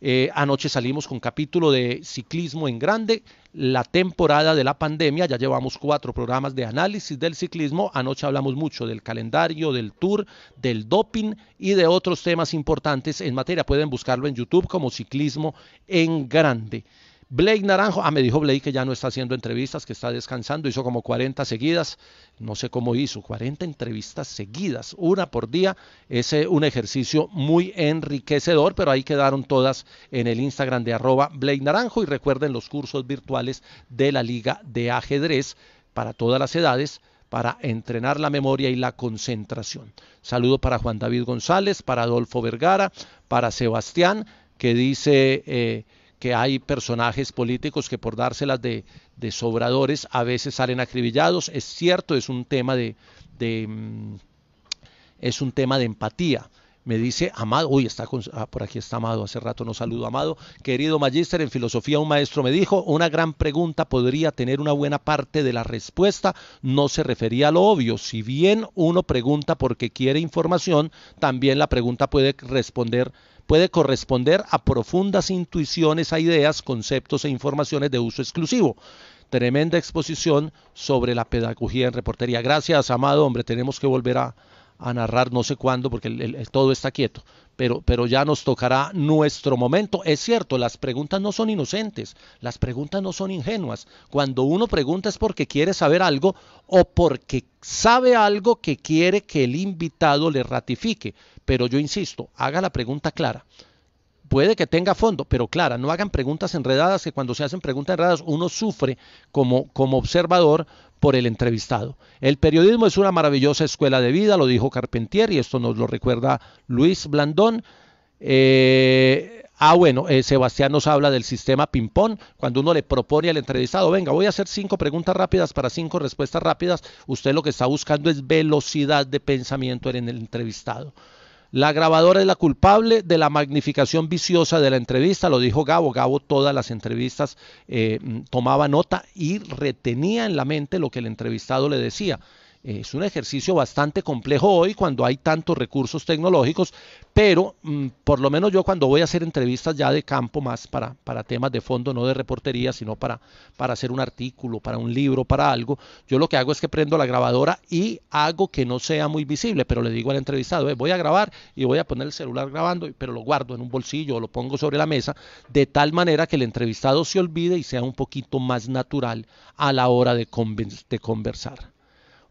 Eh, anoche salimos con capítulo de ciclismo en grande, la temporada de la pandemia, ya llevamos cuatro programas de análisis del ciclismo, anoche hablamos mucho del calendario, del tour, del doping y de otros temas importantes en materia. Pueden buscarlo en YouTube como ciclismo en grande. Blake Naranjo, ah, me dijo Blake que ya no está haciendo entrevistas, que está descansando, hizo como 40 seguidas, no sé cómo hizo, 40 entrevistas seguidas, una por día, es un ejercicio muy enriquecedor, pero ahí quedaron todas en el Instagram de arroba Blake Naranjo y recuerden los cursos virtuales de la Liga de Ajedrez para todas las edades para entrenar la memoria y la concentración. Saludo para Juan David González, para Adolfo Vergara, para Sebastián, que dice... Eh, que hay personajes políticos que por dárselas de, sobradores a veces salen acribillados. Es cierto, es un tema de mm, es un tema de empatía me dice Amado, uy, está ah, por aquí está Amado, hace rato no saludo Amado, querido magíster, en filosofía un maestro me dijo, una gran pregunta podría tener una buena parte de la respuesta, no se refería a lo obvio, si bien uno pregunta porque quiere información, también la pregunta puede responder puede corresponder a profundas intuiciones a ideas, conceptos e informaciones de uso exclusivo tremenda exposición sobre la pedagogía en reportería. Gracias, amado hombre, tenemos que volver a, a narrar no sé cuándo, porque el, todo está quieto, pero, pero ya nos tocará nuestro momento. Es cierto, las preguntas no son inocentes, las preguntas no son ingenuas. Cuando uno pregunta es porque quiere saber algo o porque sabe algo que quiere que el invitado le ratifique. Pero yo insisto, haga la pregunta clara puede que tenga fondo, pero clara, no hagan preguntas enredadas, que cuando se hacen preguntas enredadas uno sufre como, como observador por el entrevistado. El periodismo es una maravillosa escuela de vida, lo dijo Carpentier y esto nos lo recuerda Luis Blandón. Eh, ah, bueno, eh, Sebastián nos habla del sistema ping-pong. Cuando uno le propone al entrevistado, venga, voy a hacer cinco preguntas rápidas para cinco respuestas rápidas, usted lo que está buscando es velocidad de pensamiento en el entrevistado. La grabadora es la culpable de la magnificación viciosa de la entrevista, lo dijo Gabo. Gabo todas las entrevistas eh, mm, tomaba nota y retenía en la mente lo que el entrevistado le decía. Es un ejercicio bastante complejo hoy cuando hay tantos recursos tecnológicos, pero mm, por lo menos yo cuando voy a hacer entrevistas ya de campo más para, para temas de fondo, no de reportería, sino para, para hacer un artículo, para un libro, para algo, yo lo que hago es que prendo la grabadora y hago que no sea muy visible, pero le digo al entrevistado, eh, voy a grabar y voy a poner el celular grabando, pero lo guardo en un bolsillo o lo pongo sobre la mesa, de tal manera que el entrevistado se olvide y sea un poquito más natural a la hora de conversar.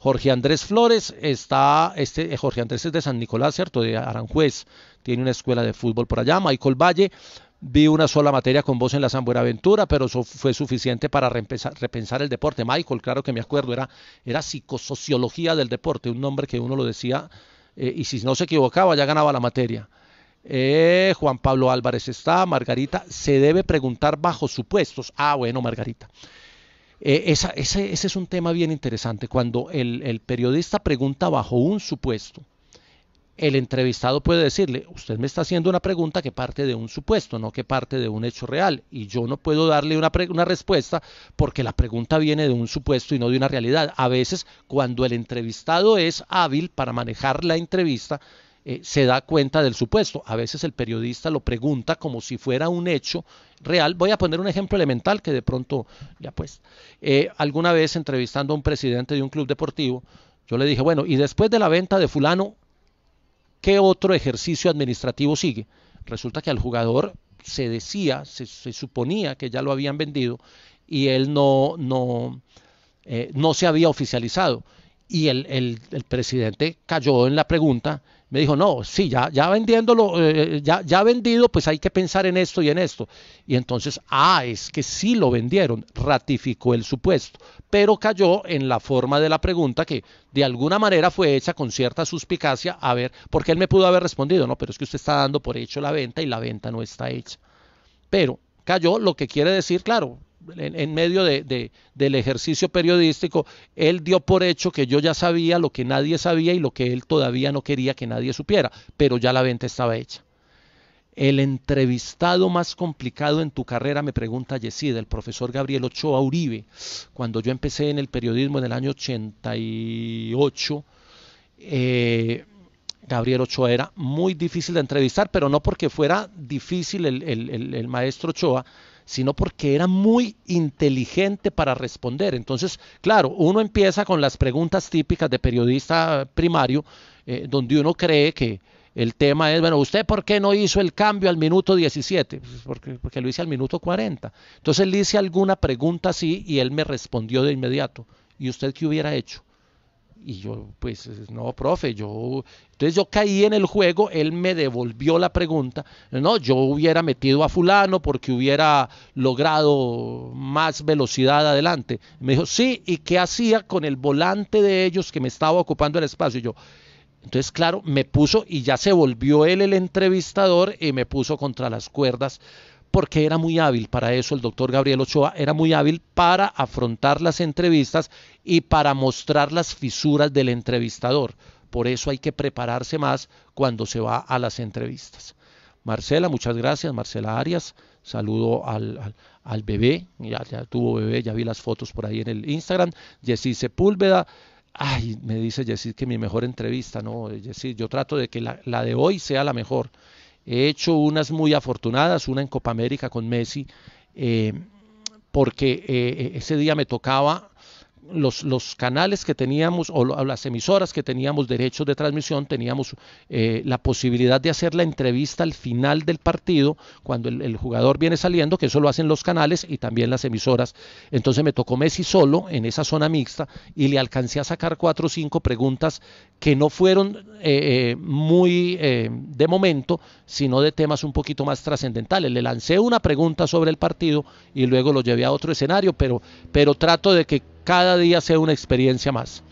Jorge Andrés Flores está, este eh, Jorge Andrés es de San Nicolás, ¿cierto? De Aranjuez, tiene una escuela de fútbol por allá. Michael Valle, vi una sola materia con vos en la San Buenaventura, pero eso fue suficiente para repensar el deporte. Michael, claro que me acuerdo, era, era psicosociología del deporte, un nombre que uno lo decía, eh, y si no se equivocaba ya ganaba la materia. Eh, Juan Pablo Álvarez está, Margarita, se debe preguntar bajo supuestos. Ah, bueno, Margarita. Eh, ese, es un tema bien interesante. Cuando el, periodista pregunta bajo un supuesto, el entrevistado puede decirle, usted me está haciendo una pregunta que parte de un supuesto, no que parte de un hecho real, y yo no puedo darle una, una, respuesta porque la pregunta viene de un supuesto y no de una realidad. A veces, cuando el entrevistado es hábil para manejar la entrevista, eh, se da cuenta del supuesto. A veces el periodista lo pregunta como si fuera un hecho real. Voy a poner un ejemplo elemental que de pronto ya pues. Eh, alguna vez entrevistando a un presidente de un club deportivo, yo le dije, bueno, y después de la venta de fulano, ¿qué otro ejercicio administrativo sigue? Resulta que al jugador se decía, se, suponía que ya lo habían vendido y él no, no, eh, no se había oficializado. Y el presidente cayó en la pregunta me dijo, no, sí, ya, ya vendiéndolo, eh, eh, ya, ya vendido, pues hay que pensar en esto y en esto. Y entonces, ah, es que sí lo vendieron, ratificó el supuesto, pero cayó en la forma de la pregunta que de alguna manera fue hecha con cierta suspicacia, a ver, porque él me pudo haber respondido, no, pero es que usted está dando por hecho la venta y la venta no está hecha. Pero cayó, lo que quiere decir, claro, en, medio de, del ejercicio periodístico, él dio por hecho que yo ya sabía lo que nadie sabía y lo que él todavía no quería que nadie supiera, pero ya la venta estaba hecha. El entrevistado más complicado en tu carrera, me pregunta Yesida, el profesor Gabriel Ochoa Uribe. Cuando yo empecé en el periodismo en el año 88, eh, Gabriel Ochoa era muy difícil de entrevistar, pero no porque fuera difícil el, maestro Ochoa, sino porque era muy inteligente para responder. Entonces, claro, uno empieza con las preguntas típicas de periodista primario, eh, donde uno cree que el tema es, bueno, ¿usted por qué no hizo el cambio al minuto 17? Pues, porque, porque lo hice al minuto 40. Entonces le hice alguna pregunta así y él me respondió de inmediato. ¿Y usted qué hubiera hecho? Y yo, pues, eh, no, profe, yo... Entonces yo caí en el juego, él me devolvió la pregunta, no, yo hubiera metido a fulano porque hubiera logrado más velocidad adelante. Me dijo, sí, ¿y qué hacía con el volante de ellos que me estaba ocupando el espacio? Y yo, entonces, claro, me puso y ya se volvió él el entrevistador y me puso contra las cuerdas porque era muy hábil para eso el doctor Gabriel Ochoa, era muy hábil para afrontar las entrevistas y para mostrar las fisuras del entrevistador. Por eso hay que prepararse más cuando se va a las entrevistas. Marcela, muchas gracias, Marcela Arias. Saludo al, al, bebé, ya, tuvo bebé, ya vi las fotos por ahí en el Instagram. Jessy Sepúlveda, ay, me dice Jessy que mi mejor entrevista, no, Jessy, yo trato de que la, la de hoy sea la mejor. He hecho unas muy afortunadas, una en Copa América con Messi, eh, porque eh, eh, ese día me tocaba los, canales que teníamos o las emisoras que teníamos derechos de transmisión, teníamos eh, la posibilidad de hacer la entrevista al final del partido, cuando el, jugador viene saliendo, que eso lo hacen los canales y también las emisoras. Entonces me tocó Messi solo en esa zona mixta y le alcancé a sacar cuatro o cinco preguntas que no fueron eh, eh, muy de momento, sino de temas un poquito más trascendentales. Le lancé una pregunta sobre el partido y luego lo llevé a otro escenario, pero, pero trato de que cada día sea una experiencia más.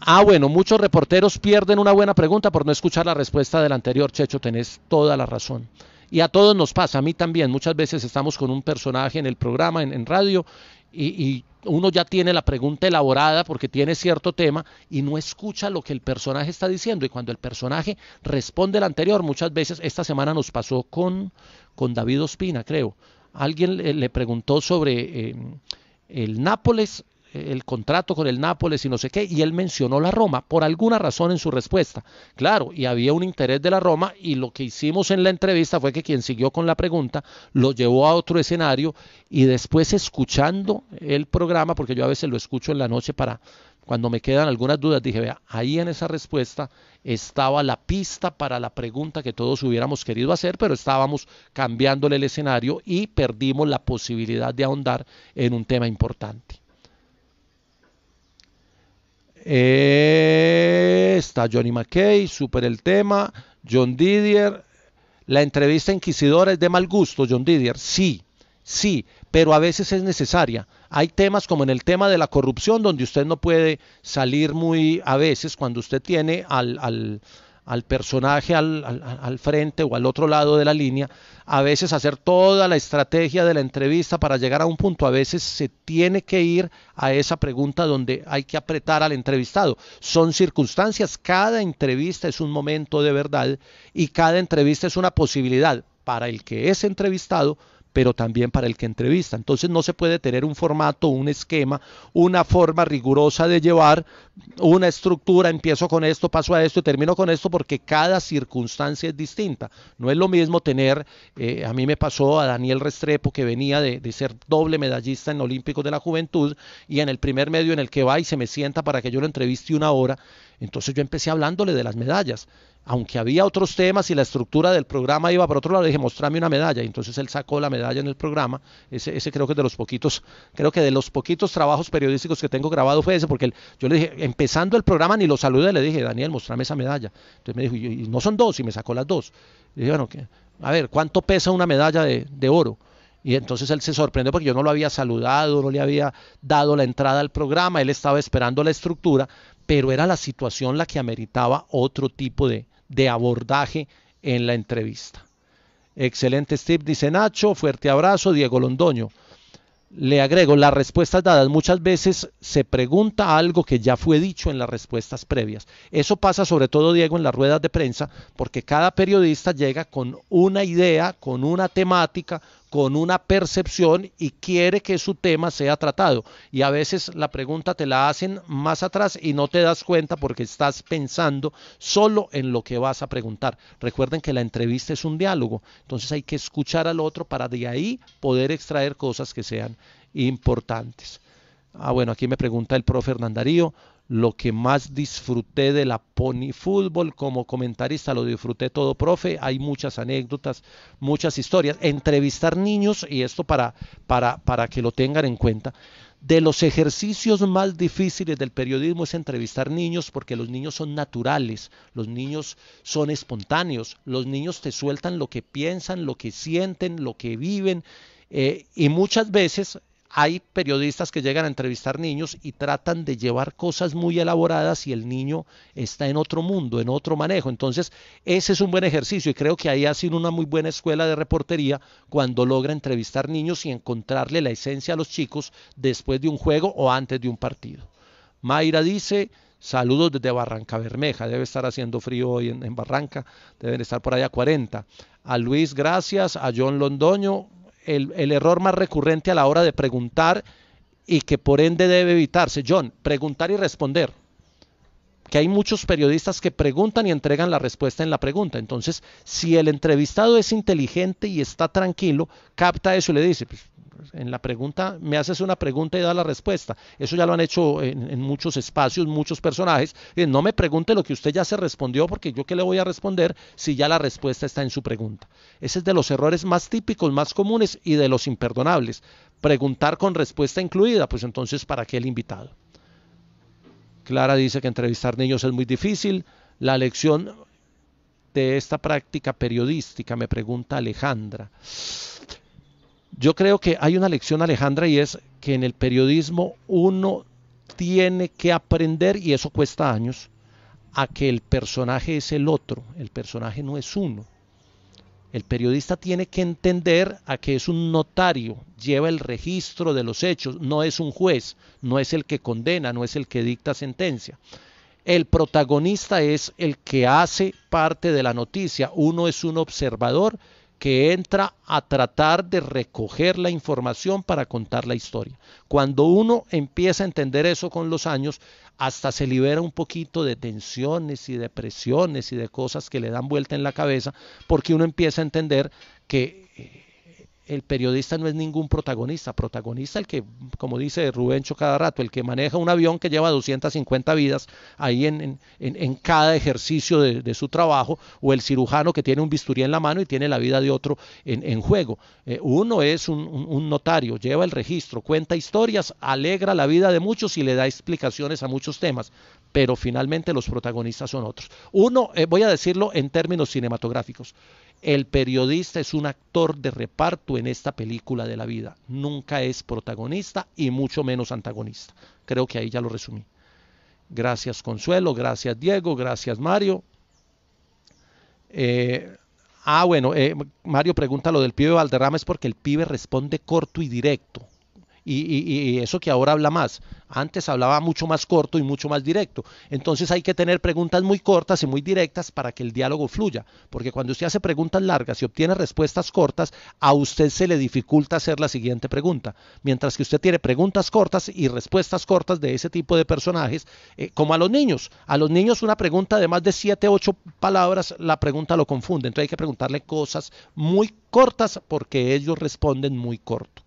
Ah, bueno, muchos reporteros pierden una buena pregunta por no escuchar la respuesta del anterior, Checho, tenés toda la razón. Y a todos nos pasa, a mí también, muchas veces estamos con un personaje en el programa, en, radio, y, uno ya tiene la pregunta elaborada porque tiene cierto tema y no escucha lo que el personaje está diciendo. Y cuando el personaje responde el anterior, muchas veces esta semana nos pasó con, con David Ospina, creo. Alguien le, preguntó sobre eh, el Nápoles, el contrato con el Nápoles y no sé qué, y él mencionó la Roma por alguna razón en su respuesta. Claro, y había un interés de la Roma y lo que hicimos en la entrevista fue que quien siguió con la pregunta lo llevó a otro escenario y después escuchando el programa, porque yo a veces lo escucho en la noche para cuando me quedan algunas dudas, dije, vea, ahí en esa respuesta estaba la pista para la pregunta que todos hubiéramos querido hacer, pero estábamos cambiándole el escenario y perdimos la posibilidad de ahondar en un tema importante. Eh, está Johnny McKay, super el tema. John Didier, la entrevista inquisidora es de mal gusto, John Didier. Sí, sí, pero a veces es necesaria hay temas como en el tema de la corrupción, donde usted no puede salir muy a veces cuando usted tiene al, personaje al, frente o al otro lado de la línea, a veces hacer toda la estrategia de la entrevista para llegar a un punto, a veces se tiene que ir a esa pregunta donde hay que apretar al entrevistado. Son circunstancias, cada entrevista es un momento de verdad y cada entrevista es una posibilidad para el que es entrevistado pero también para el que entrevista. Entonces no se puede tener un formato, un esquema, una forma rigurosa de llevar una estructura, empiezo con esto, paso a esto y termino con esto, porque cada circunstancia es distinta. No es lo mismo tener, eh, a mí me pasó a Daniel Restrepo, que venía de, de ser doble medallista en Olímpicos de la Juventud, y en el primer medio en el que va y se me sienta para que yo lo entreviste una hora, entonces yo empecé hablándole de las medallas aunque había otros temas y la estructura del programa iba por otro lado, le dije, mostrame una medalla. Y entonces él sacó la medalla en el programa. Ese, creo que es de los poquitos, creo que de los poquitos trabajos periodísticos que tengo grabado fue ese, porque yo le dije, empezando el programa ni lo saludé, le dije, Daniel, mostrame esa medalla. Entonces me dijo, y, no son dos, y me sacó las dos. Le dije, bueno, a ver, ¿cuánto pesa una medalla de, de oro? Y entonces él se sorprendió porque yo no lo había saludado, no le había dado la entrada al programa, él estaba esperando la estructura, pero era la situación la que ameritaba otro tipo de, de abordaje en la entrevista. Excelente Steve, dice Nacho, fuerte abrazo, Diego Londoño. Le agrego, las respuestas dadas muchas veces se pregunta algo que ya fue dicho en las respuestas previas. Eso pasa sobre todo, Diego, en las ruedas de prensa, porque cada periodista llega con una idea, con una temática, con una percepción y quiere que su tema sea tratado. Y a veces la pregunta te la hacen más atrás y no te das cuenta porque estás pensando solo en lo que vas a preguntar. Recuerden que la entrevista es un diálogo, entonces hay que escuchar al otro para de ahí poder extraer cosas que sean importantes. Ah, bueno, aquí me pregunta el profe Darío lo que más disfruté de la Pony Fútbol como comentarista, lo disfruté todo, profe. Hay muchas anécdotas, muchas historias. Entrevistar niños, y esto para, para, para que lo tengan en cuenta, de los ejercicios más difíciles del periodismo es entrevistar niños porque los niños son naturales, los niños son espontáneos, los niños te sueltan lo que piensan, lo que sienten, lo que viven. Eh, y muchas veces hay periodistas que llegan a entrevistar niños y tratan de llevar cosas muy elaboradas y el niño está en otro mundo, en otro manejo. Entonces, ese es un buen ejercicio y creo que ahí ha sido una muy buena escuela de reportería cuando logra entrevistar niños y encontrarle la esencia a los chicos después de un juego o antes de un partido. Mayra dice, saludos desde Barranca Bermeja, debe estar haciendo frío hoy en, Barranca, deben estar por allá 40. A Luis, gracias, a John Londoño, el, error más recurrente a la hora de preguntar y que por ende debe evitarse. John, preguntar y responder. Que hay muchos periodistas que preguntan y entregan la respuesta en la pregunta. Entonces, si el entrevistado es inteligente y está tranquilo, capta eso y le dice, pues, en la pregunta, me haces una pregunta y da la respuesta. Eso ya lo han hecho en, muchos espacios, muchos personajes. No me pregunte lo que usted ya se respondió, porque yo qué le voy a responder si ya la respuesta está en su pregunta. Ese es de los errores más típicos, más comunes y de los imperdonables. Preguntar con respuesta incluida, pues entonces, ¿para qué el invitado? Clara dice que entrevistar niños es muy difícil. La lección de esta práctica periodística, me pregunta Alejandra. Yo creo que hay una lección, Alejandra, y es que en el periodismo uno tiene que aprender, y eso cuesta años, a que el personaje es el otro, el personaje no es uno. El periodista tiene que entender a que es un notario, lleva el registro de los hechos, no es un juez, no es el que condena, no es el que dicta sentencia. El protagonista es el que hace parte de la noticia, uno es un observador que entra a tratar de recoger la información para contar la historia. Cuando uno empieza a entender eso con los años, hasta se libera un poquito de tensiones y depresiones y de cosas que le dan vuelta en la cabeza, porque uno empieza a entender que eh, el periodista no es ningún protagonista. Protagonista el que, como dice Rubencho cada rato, el que maneja un avión que lleva 250 vidas ahí en, cada ejercicio de, su trabajo, o el cirujano que tiene un bisturí en la mano y tiene la vida de otro en, juego. Eh, uno es un, notario, lleva el registro, cuenta historias, alegra la vida de muchos y le da explicaciones a muchos temas, pero finalmente los protagonistas son otros. Uno, eh, voy a decirlo en términos cinematográficos, el periodista es un actor de reparto en esta película de la vida. Nunca es protagonista y mucho menos antagonista. Creo que ahí ya lo resumí. Gracias Consuelo, gracias Diego, gracias Mario. Eh, ah, bueno, eh, Mario pregunta lo del pibe Valderrama es porque el pibe responde corto y directo y, eso que ahora habla más. Antes hablaba mucho más corto y mucho más directo. Entonces hay que tener preguntas muy cortas y muy directas para que el diálogo fluya, porque cuando usted hace preguntas largas y obtiene respuestas cortas, a usted se le dificulta hacer la siguiente pregunta. Mientras que usted tiene preguntas cortas y respuestas cortas de ese tipo de personajes, eh, como a los niños. A los niños una pregunta de más de 7, 8 palabras, la pregunta lo confunde. Entonces hay que preguntarle cosas muy cortas porque ellos responden muy corto.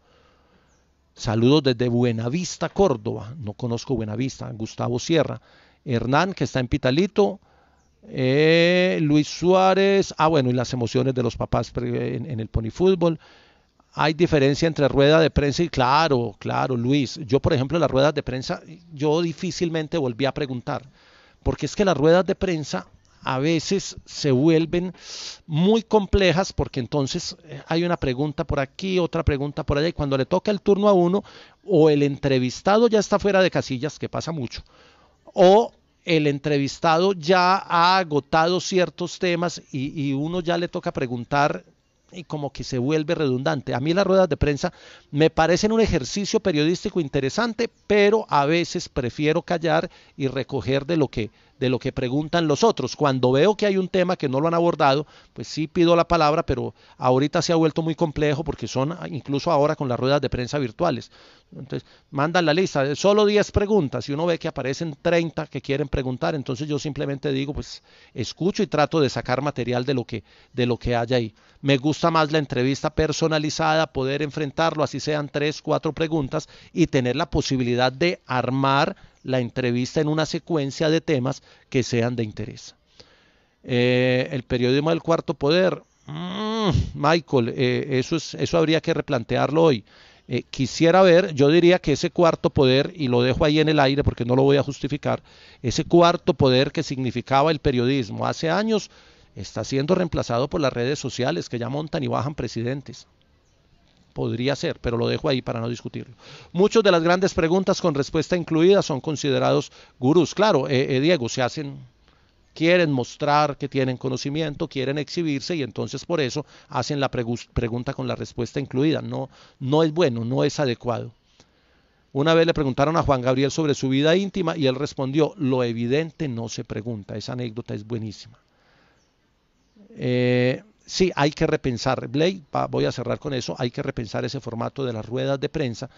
Saludos desde Buenavista, Córdoba. No conozco Buenavista. Gustavo Sierra. Hernán, que está en Pitalito. Eh, Luis Suárez. Ah, bueno, y las emociones de los papás en, en el ponifútbol. Hay diferencia entre rueda de prensa y claro, claro, Luis. Yo, por ejemplo, las ruedas de prensa, yo difícilmente volví a preguntar. Porque es que las ruedas de prensa a veces se vuelven muy complejas porque entonces eh, hay una pregunta por aquí, otra pregunta por allá y cuando le toca el turno a uno o el entrevistado ya está fuera de casillas, que pasa mucho, o el entrevistado ya ha agotado ciertos temas y, y uno ya le toca preguntar y como que se vuelve redundante. A mí las ruedas de prensa me parecen un ejercicio periodístico interesante, pero a veces prefiero callar y recoger de lo que de lo que preguntan los otros. Cuando veo que hay un tema que no lo han abordado, pues sí pido la palabra, pero ahorita se ha vuelto muy complejo porque son incluso ahora con las ruedas de prensa virtuales. Entonces, mandan la lista, eh, solo 10 preguntas y uno ve que aparecen 30 que quieren preguntar, entonces yo simplemente digo, pues escucho y trato de sacar material de lo que de lo que haya ahí. Me gusta más la entrevista personalizada, poder enfrentarlo así sean 3, 4 preguntas y tener la posibilidad de armar la entrevista en una secuencia de temas que sean de interés. Eh, el periodismo del cuarto poder, mm, Michael, eh, eso, es, eso habría que replantearlo hoy. Eh, quisiera ver, yo diría que ese cuarto poder, y lo dejo ahí en el aire porque no lo voy a justificar, ese cuarto poder que significaba el periodismo hace años está siendo reemplazado por las redes sociales que ya montan y bajan presidentes. Podría ser, pero lo dejo ahí para no discutirlo. Muchos de las grandes preguntas con respuesta incluida son considerados gurús. Claro, eh, eh, Diego, se hacen, quieren mostrar que tienen conocimiento, quieren exhibirse y entonces por eso hacen la pregunta con la respuesta incluida. No, no es bueno, no es adecuado. Una vez le preguntaron a Juan Gabriel sobre su vida íntima y él respondió, lo evidente no se pregunta. Esa anécdota es buenísima. Eh, Sí, hay que repensar, Blake, voy a cerrar con eso, hay que repensar ese formato de las ruedas de prensa,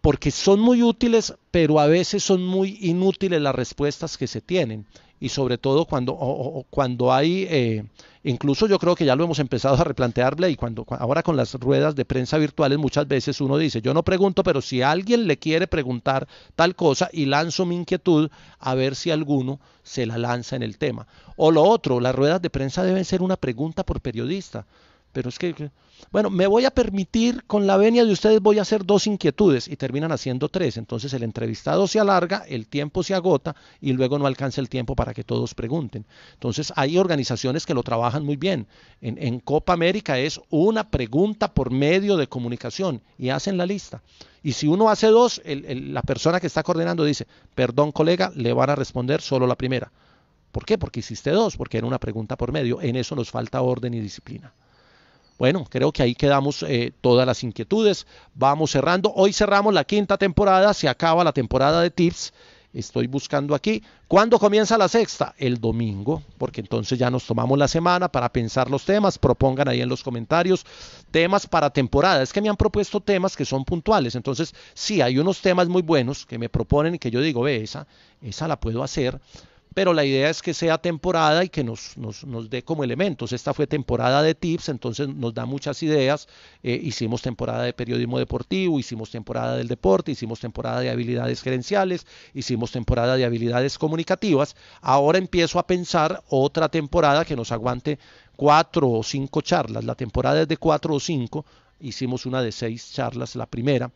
porque son muy útiles, pero a veces son muy inútiles las respuestas que se tienen y sobre todo cuando, o, cuando hay, eh, incluso yo creo que ya lo hemos empezado a replantear, y cuando, ahora con las ruedas de prensa virtuales muchas veces uno dice, yo no pregunto, pero si alguien le quiere preguntar tal cosa y lanzo mi inquietud a ver si alguno se la lanza en el tema. O lo otro, las ruedas de prensa deben ser una pregunta por periodista. Pero es que, bueno, me voy a permitir, con la venia de ustedes voy a hacer dos inquietudes y terminan haciendo tres. Entonces el entrevistado se alarga, el tiempo se agota y luego no alcanza el tiempo para que todos pregunten. Entonces hay organizaciones que lo trabajan muy bien. En, Copa América es una pregunta por medio de comunicación y hacen la lista. Y si uno hace dos, la persona que está coordinando dice, perdón colega, le van a responder solo la primera. ¿Por qué? Porque hiciste dos, porque era una pregunta por medio. En eso nos falta orden y disciplina. Bueno, creo que ahí quedamos eh, todas las inquietudes. Vamos cerrando. Hoy cerramos la quinta temporada, se acaba la temporada de tips. Estoy buscando aquí. ¿Cuándo comienza la sexta? El domingo, porque entonces ya nos tomamos la semana para pensar los temas. Propongan ahí en los comentarios temas para temporada. Es que me han propuesto temas que son puntuales. Entonces, sí, hay unos temas muy buenos que me proponen y que yo digo, ve, esa, esa la puedo hacer pero la idea es que sea temporada y que nos, nos, dé como elementos. Esta fue temporada de tips, entonces nos da muchas ideas. Eh, hicimos temporada de periodismo deportivo, hicimos temporada del deporte, hicimos temporada de habilidades gerenciales, hicimos temporada de habilidades comunicativas. Ahora empiezo a pensar otra temporada que nos aguante cuatro o cinco charlas. La temporada es de cuatro o cinco, hicimos una de seis charlas, la primera.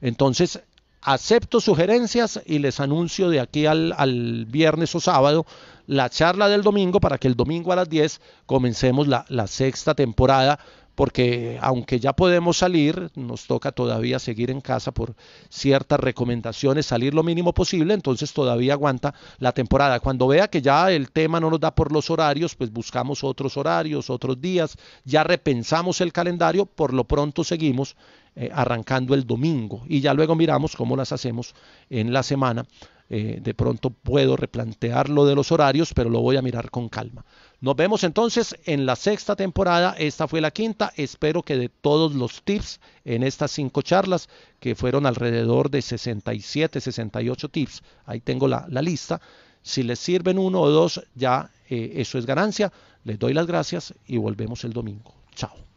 Entonces, acepto sugerencias y les anuncio de aquí al, al, viernes o sábado la charla del domingo para que el domingo a las 10 comencemos la sexta temporada porque aunque ya podemos salir, nos toca todavía seguir en casa por ciertas recomendaciones, salir lo mínimo posible, entonces todavía aguanta la temporada. Cuando vea que ya el tema no nos da por los horarios, pues buscamos otros horarios, otros días, ya repensamos el calendario, por lo pronto seguimos eh, arrancando el domingo y ya luego miramos cómo las hacemos en la semana. Eh, de pronto puedo replantear lo de los horarios, pero lo voy a mirar con calma. Nos vemos entonces en la sexta temporada. Esta fue la quinta. Espero que de todos los tips en estas cinco charlas, que fueron alrededor de 67, 68 tips, ahí tengo la, lista. Si les sirven uno o dos, ya eh, eso es ganancia. Les doy las gracias y volvemos el domingo. Chao.